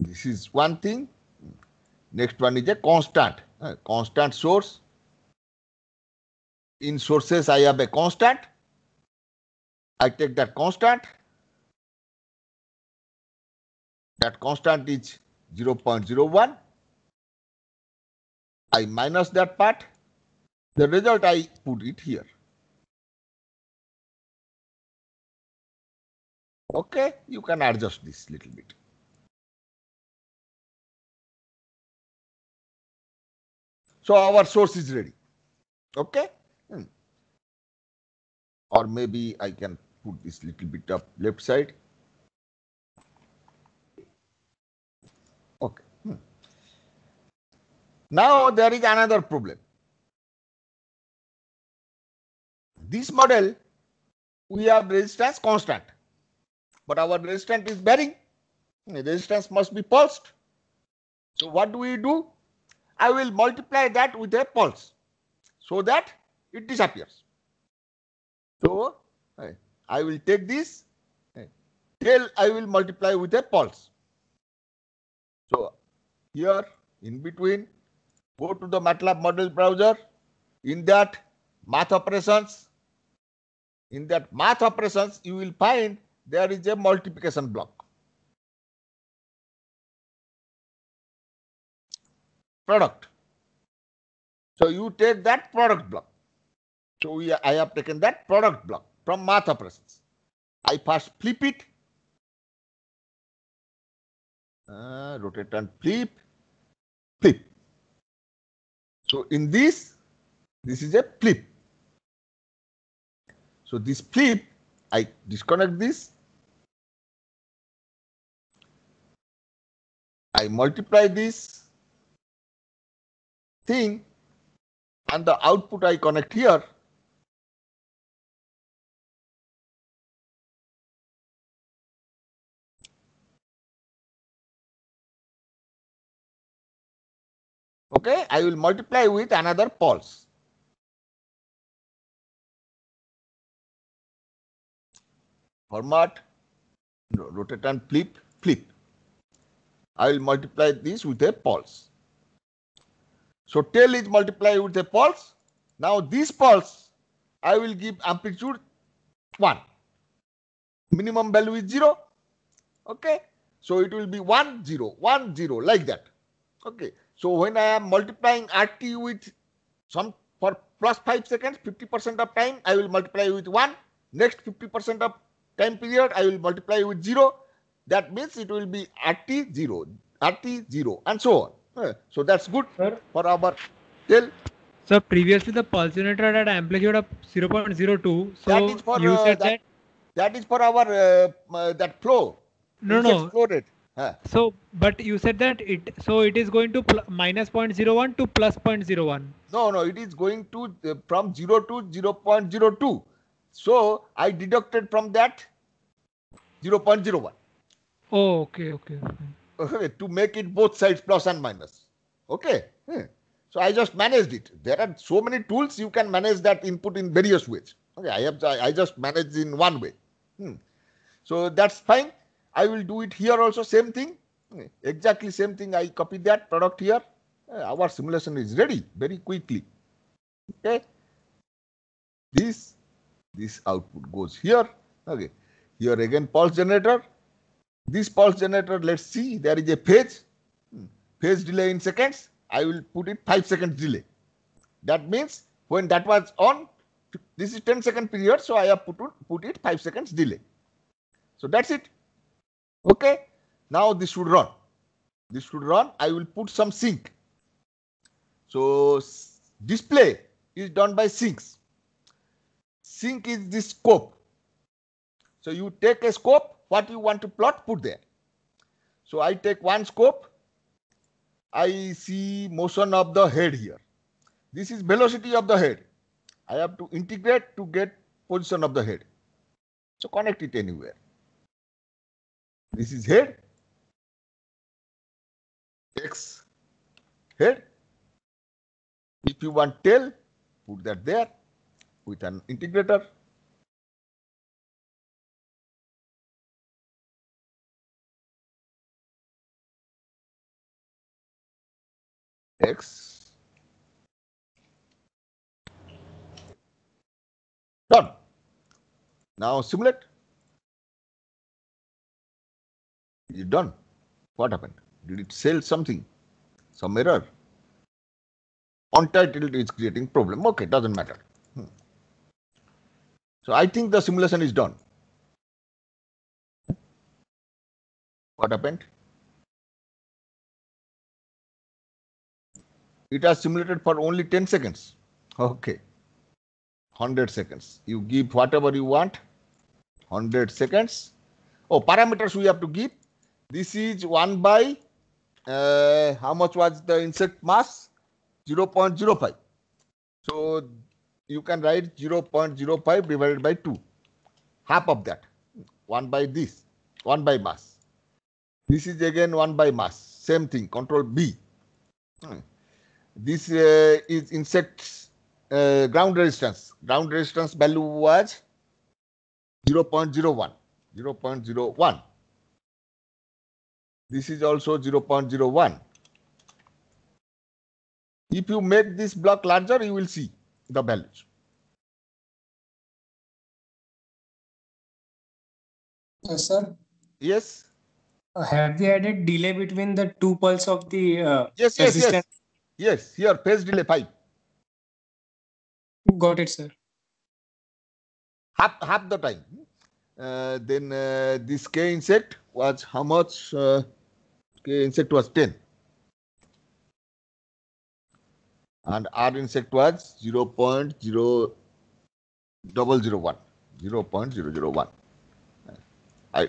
this is one thing. Next one is a constant, uh, constant source. In sources, I have a constant. I take that constant. That constant is 0 0.01. I minus that part. The result I put it here. Okay, you can adjust this little bit. So our source is ready. Okay. Hmm. Or maybe I can put this little bit up left side. Okay. Hmm. Now there is another problem. This model we have resistance constant, but our resistance is bearing. Resistance must be pulsed. So what do we do? I will multiply that with a pulse so that it disappears. So I will take this tail I will multiply with a pulse. So here in between go to the MATLAB model browser in that math operations in that math operations, you will find there is a multiplication block. Product. So you take that product block. So we, I have taken that product block from math operations. I first flip it. Uh, rotate and flip. Flip. So in this, this is a flip. So this flip, I disconnect this. I multiply this thing and the output I connect here. Okay, I will multiply with another pulse. format, rotate and flip, flip. I will multiply this with a pulse. So tail is multiplied with a pulse. Now this pulse, I will give amplitude 1. Minimum value is 0. Okay. So it will be 1, 0, 1, 0, like that. Okay. So when I am multiplying RT with some for plus 5 seconds, 50% of time, I will multiply with 1. Next 50% of time period, I will multiply with 0. That means it will be RT 0, RT 0, and so on. So that's good Sir. for our till. So previously the pulse had amplitude of 0.02. So that is for, you uh, said that, that is for our uh, uh, that flow. No, no. Flow rate. Huh. So, but you said that it so it is going to pl- minus 0.01 to plus 0.01. No, no, it is going to uh, from 0 to 0.02. So I deducted from that 0.01. Oh, okay, okay, okay. to make it both sides plus and minus. Okay. Hmm. So I just managed it. There are so many tools you can manage that input in various ways. Okay, I have I just managed in one way. Hmm. So that's fine. I will do it here also. Same thing. Hmm, exactly same thing. I copy that product here. Eh, our simulation is ready very quickly. Okay. This this output goes here. Okay. Here again pulse generator. This pulse generator, let's see, there is a phase. Hmm. Phase delay in seconds. I will put it 5 seconds delay. That means when that was on, this is 10 second period, so I have put, put it 5 seconds delay. So that's it. Okay. Now this should run. This should run. I will put some sync. So display is done by syncs. Sink is the scope. So you take a scope, what you want to plot, put there. So I take one scope. I see motion of the head here. This is velocity of the head. I have to integrate to get position of the head. So connect it anywhere. This is head. X head. If you want tail, put that there with an integrator. X. Done. Now simulate. Is done? What happened? Did it sell something? Some error? Untitled is creating problem. Okay, doesn't matter. So I think the simulation is done. What happened? It has simulated for only 10 seconds. Okay. 100 seconds. You give whatever you want. 100 seconds. Oh, parameters we have to give. This is 1 by uh, how much was the insect mass? 0 0.05. So you can write 0.05 divided by 2, half of that, 1 by this, 1 by mass. This is again 1 by mass, same thing, control B. Hmm. This uh, is insects uh, ground resistance. Ground resistance value was 0 0.01, 0 0.01. This is also 0 0.01. If you make this block larger, you will see the ballot. Yes, sir. Yes. Uh, have we added delay between the two pulse of the uh, yes, yes, yes, yes. Here, phase delay five. Got it, sir. Half half the time. Uh, then uh, this K insect was how much? Uh, K insect was ten. and R insect was 0 0 0.001. I,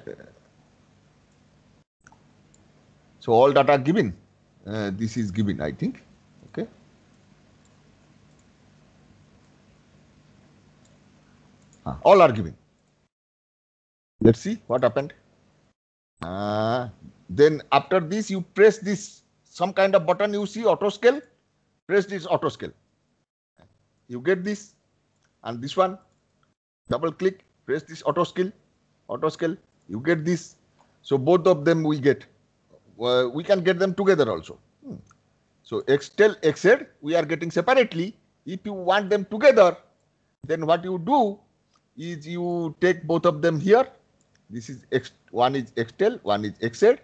so all data given. Uh, this is given, I think. Okay. Ah, all are given. Let's see what happened. Uh, then after this, you press this some kind of button. You see auto scale. Press this auto scale. You get this and this one. Double click, press this auto scale. Auto scale, you get this. So both of them we get. Uh, we can get them together also. Hmm. So Xtel, XZ, we are getting separately. If you want them together, then what you do is you take both of them here. This is X, one is Xtel, one is XZ.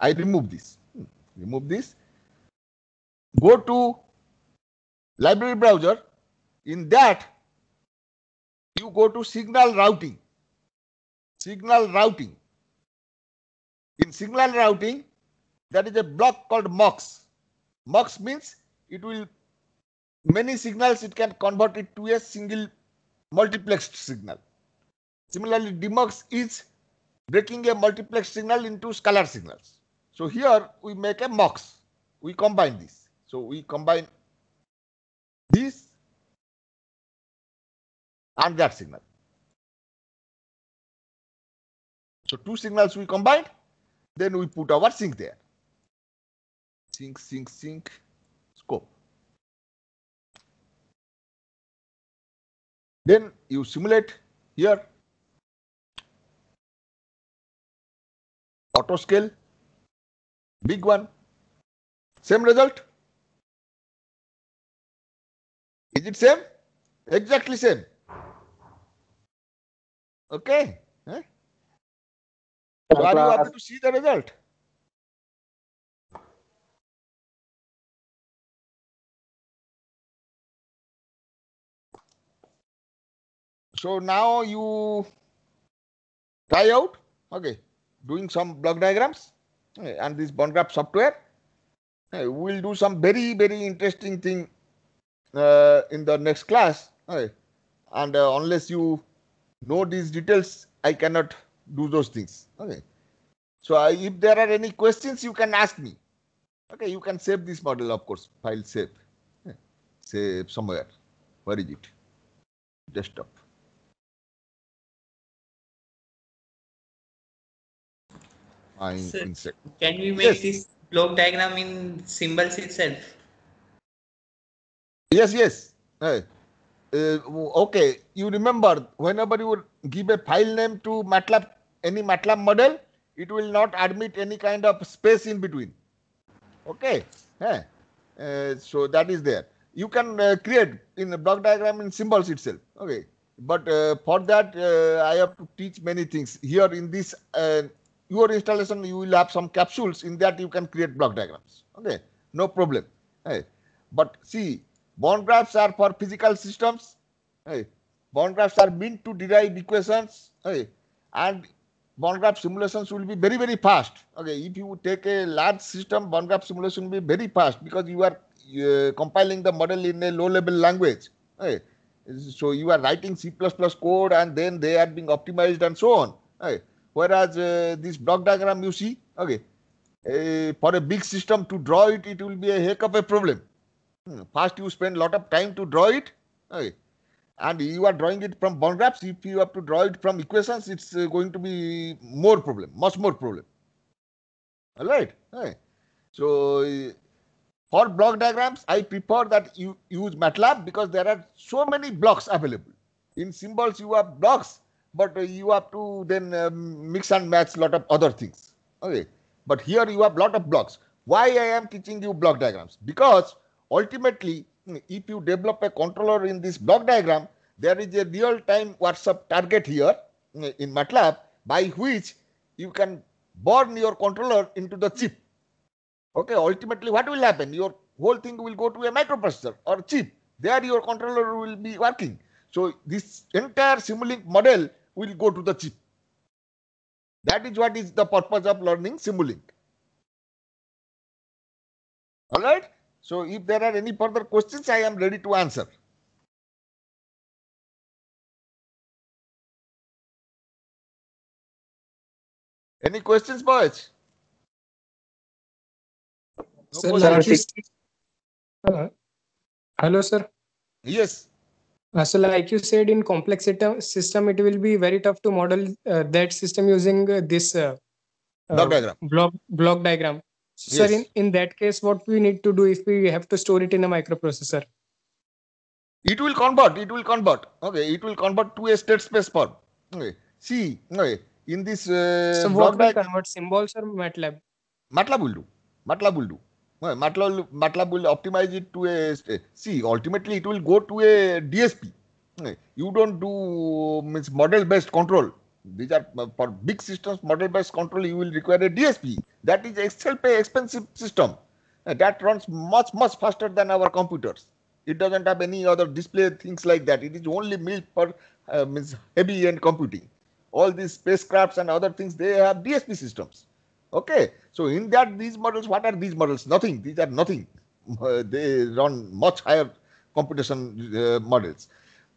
I remove this. Hmm. Remove this. Go to library browser. In that, you go to signal routing. Signal routing. In signal routing, that is a block called mux. Mux means it will many signals it can convert it to a single multiplexed signal. Similarly, demux is breaking a multiplex signal into scalar signals. So here we make a mux. We combine this. So we combine and that signal. So two signals we combined, then we put our sync there. Sync, sync, sync, scope. Then you simulate here. Auto scale, big one, same result. Is it same? Exactly same. Okay. Eh? So are you to see the result? So now you try out, okay, doing some block diagrams okay, eh, and this bond graph software. Okay, eh, we'll do some very, very interesting thing uh, in the next class. Okay. Eh, and uh, unless you know these details, I cannot do those things. Okay. So I, if there are any questions, you can ask me. Okay, you can save this model, of course. File save. Yeah. Save somewhere. Where is it? Desktop. My so insect. Can we make yes. this block diagram in symbols itself? Yes, yes. Hey uh, okay, you remember whenever you give a file name to MATLAB, any MATLAB model, it will not admit any kind of space in between. Okay, yeah. uh, eh, so that is there. You can uh, create in the block diagram in symbols itself. Okay, but uh, for that uh, I have to teach many things. Here in this uh, your installation, you will have some capsules. In that you can create block diagrams. Okay, no problem. Hey. Eh. But see, Bond graphs are for physical systems. Hey, bond graphs are meant to derive equations. Hey, and bond graph simulations will be very, very fast. Okay, if you take a large system, bond graph simulation will be very fast because you are uh, compiling the model in a low-level language. Hey, so you are writing C++ code and then they are being optimized and so on. Hey, whereas uh, this block diagram you see, okay, uh, for a big system to draw it, it will be a heck of a problem. Hmm, first, you spend a lot of time to draw it. Okay. And you are drawing it from bond graphs. If you have to draw it from equations, it's uh, going to be more problem, much more problem. All right. Okay. So uh, for block diagrams, I prefer that you use MATLAB because there are so many blocks available. In symbols, you have blocks, but uh, you have to then um, mix and match lot of other things. Okay. But here you have lot of blocks. Why I am teaching you block diagrams? Because Ultimately, if you develop a controller in this block diagram, there is a real-time WhatsApp target here eh, in MATLAB by which you can burn your controller into the chip. Okay, ultimately what will happen? Your whole thing will go to a microprocessor or chip. There your controller will be working. So this entire Simulink model will go to the chip. That is what is the purpose of learning Simulink. All right. So if there are any further questions, I am ready to answer. Any questions, boys? No questions? hello, sir. Yes. Uh, so, like you said, in complex system, it will be very tough to model uh, that system using uh, this uh, block diagram. Uh, block, block diagram. So, yes. sir, in, in that case, what we need to do if we have to store it in a microprocessor? It will convert. It will convert. Okay, it will convert to a state space form. Okay, see, okay, in this. Uh, so what will convert symbols or MATLAB? MATLAB will do. MATLAB will do. Okay, MATLAB, MATLAB will optimize it to a. See, ultimately, it will go to a DSP. Okay, you don't do means model based control. These are uh, for big systems, model-based control, you will require a DSP. That is Excel pay expensive system. Uh, that runs much, much faster than our computers. It doesn't have any other display things like that. It is only built for uh, means heavy end computing. All these spacecrafts and other things, they have DSP systems. Okay, so in that these models, what are these models? Nothing. These are nothing. Uh, they run much higher computation uh, models.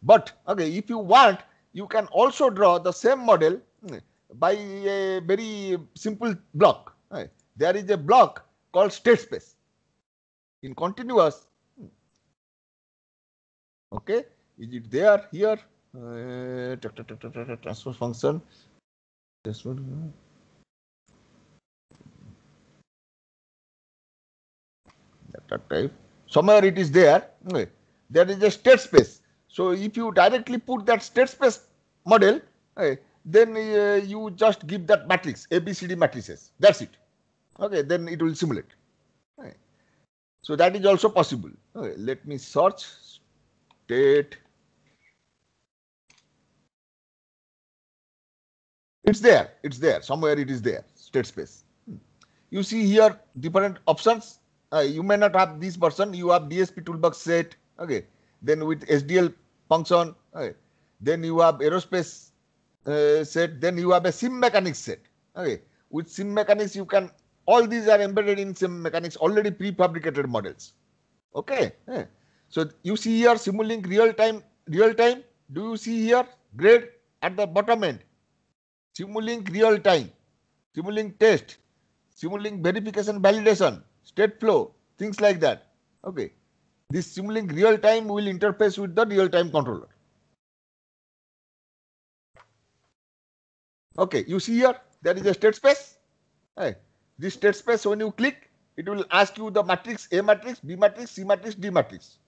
But okay, if you want, you can also draw the same model hmm, by a very simple block. There is a block called state space in continuous. Hmm, okay, is it there here? Uh, transfer function. This one. Data hmm. type. Somewhere it is there. There is a state space so if you directly put that state space model, eh, then uh, you just give that matrix, ABCD matrices. That's it. Okay, then it will simulate. Eh. So that is also possible. Okay, let me search state. It's there. It's there. Somewhere it is there. State space. Hmm. You see here different options. Uh, you may not have this version. You have DSP toolbox set. Okay. Then with SDL function. Okay. Then you have aerospace uh, set. Then you have a sim mechanics set. Okay. With sim mechanics, you can all these are embedded in sim mechanics already prefabricated models. Okay. Yeah. So you see here Simulink real time real time. Do you see here grade at the bottom end? Simulink real time, Simulink test, Simulink verification validation, state flow, things like that. Okay. This Simulink real time will interface with the real time controller. Okay, you see here, there is a state space. Hey, this state space, when you click, it will ask you the matrix A matrix, B matrix, C matrix, D matrix.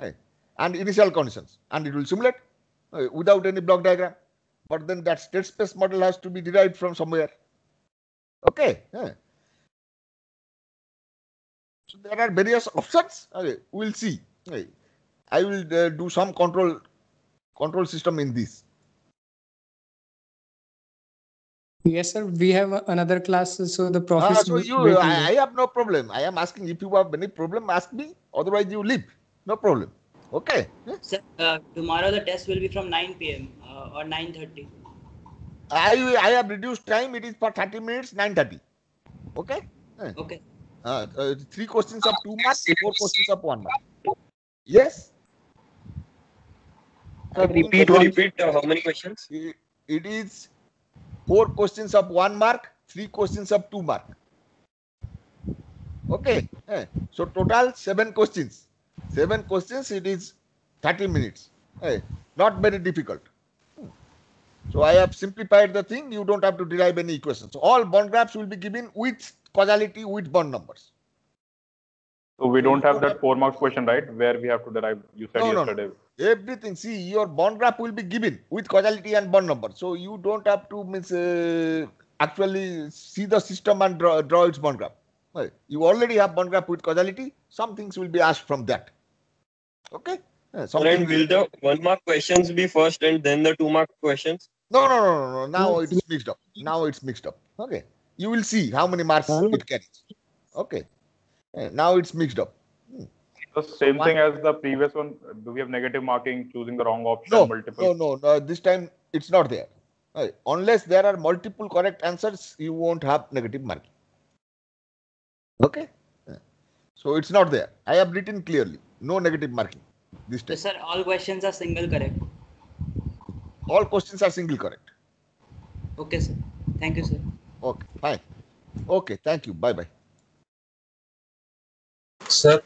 Hey, and initial conditions. And it will simulate without any block diagram. But then that state space model has to be derived from somewhere. Okay. So there are various options. Okay, we'll see. Okay. I will uh, do some control control system in this. Yes, sir. We have another class, so the process. Ah, so you, I, I, have no problem. I am asking if you have any problem, ask me. Otherwise, you leave. No problem. Okay. Sir, uh, tomorrow the test will be from 9 p.m. Uh, or 9:30. I I have reduced time. It is for 30 minutes, 9:30. Okay. Okay. Uh, uh, three questions of two marks, four questions of one mark. Yes. So repeat, repeat. Uh, how many questions? It, it is four questions of one mark, three questions of two mark. Okay. Eh. So total seven questions. Seven questions. It is thirty minutes. Eh. Not very difficult. So I have simplified the thing. You don't have to derive any equations. So all bond graphs will be given with causality with bond numbers. So we don't have that four marks question, right? Where we have to derive. You said no, yesterday. No, no. Everything. See, your bond graph will be given with causality and bond number. So you don't have to means uh, actually see the system and draw, draw its bond graph. Well, you already have bond graph with causality. Some things will be asked from that. Okay. Yeah, right, will the one mark questions be first and then the two mark questions? No, no, no, no, no. Now it's mixed up. Now it's mixed up. Okay you will see how many marks it carries. Okay. Eh, now it's mixed up. The hmm. same so thing as the previous one. Do we have negative marking, choosing the wrong option, no, multiple? No, no, no. This time it's not there. Eh, unless there are multiple correct answers, you won't have negative marking. Okay. Eh, so it's not there. I have written clearly. No negative marking. This time. sir, all questions are single correct. All questions are single correct. Okay, sir. Thank you, sir. Okay, fine. Okay, thank you. Bye bye. Sir,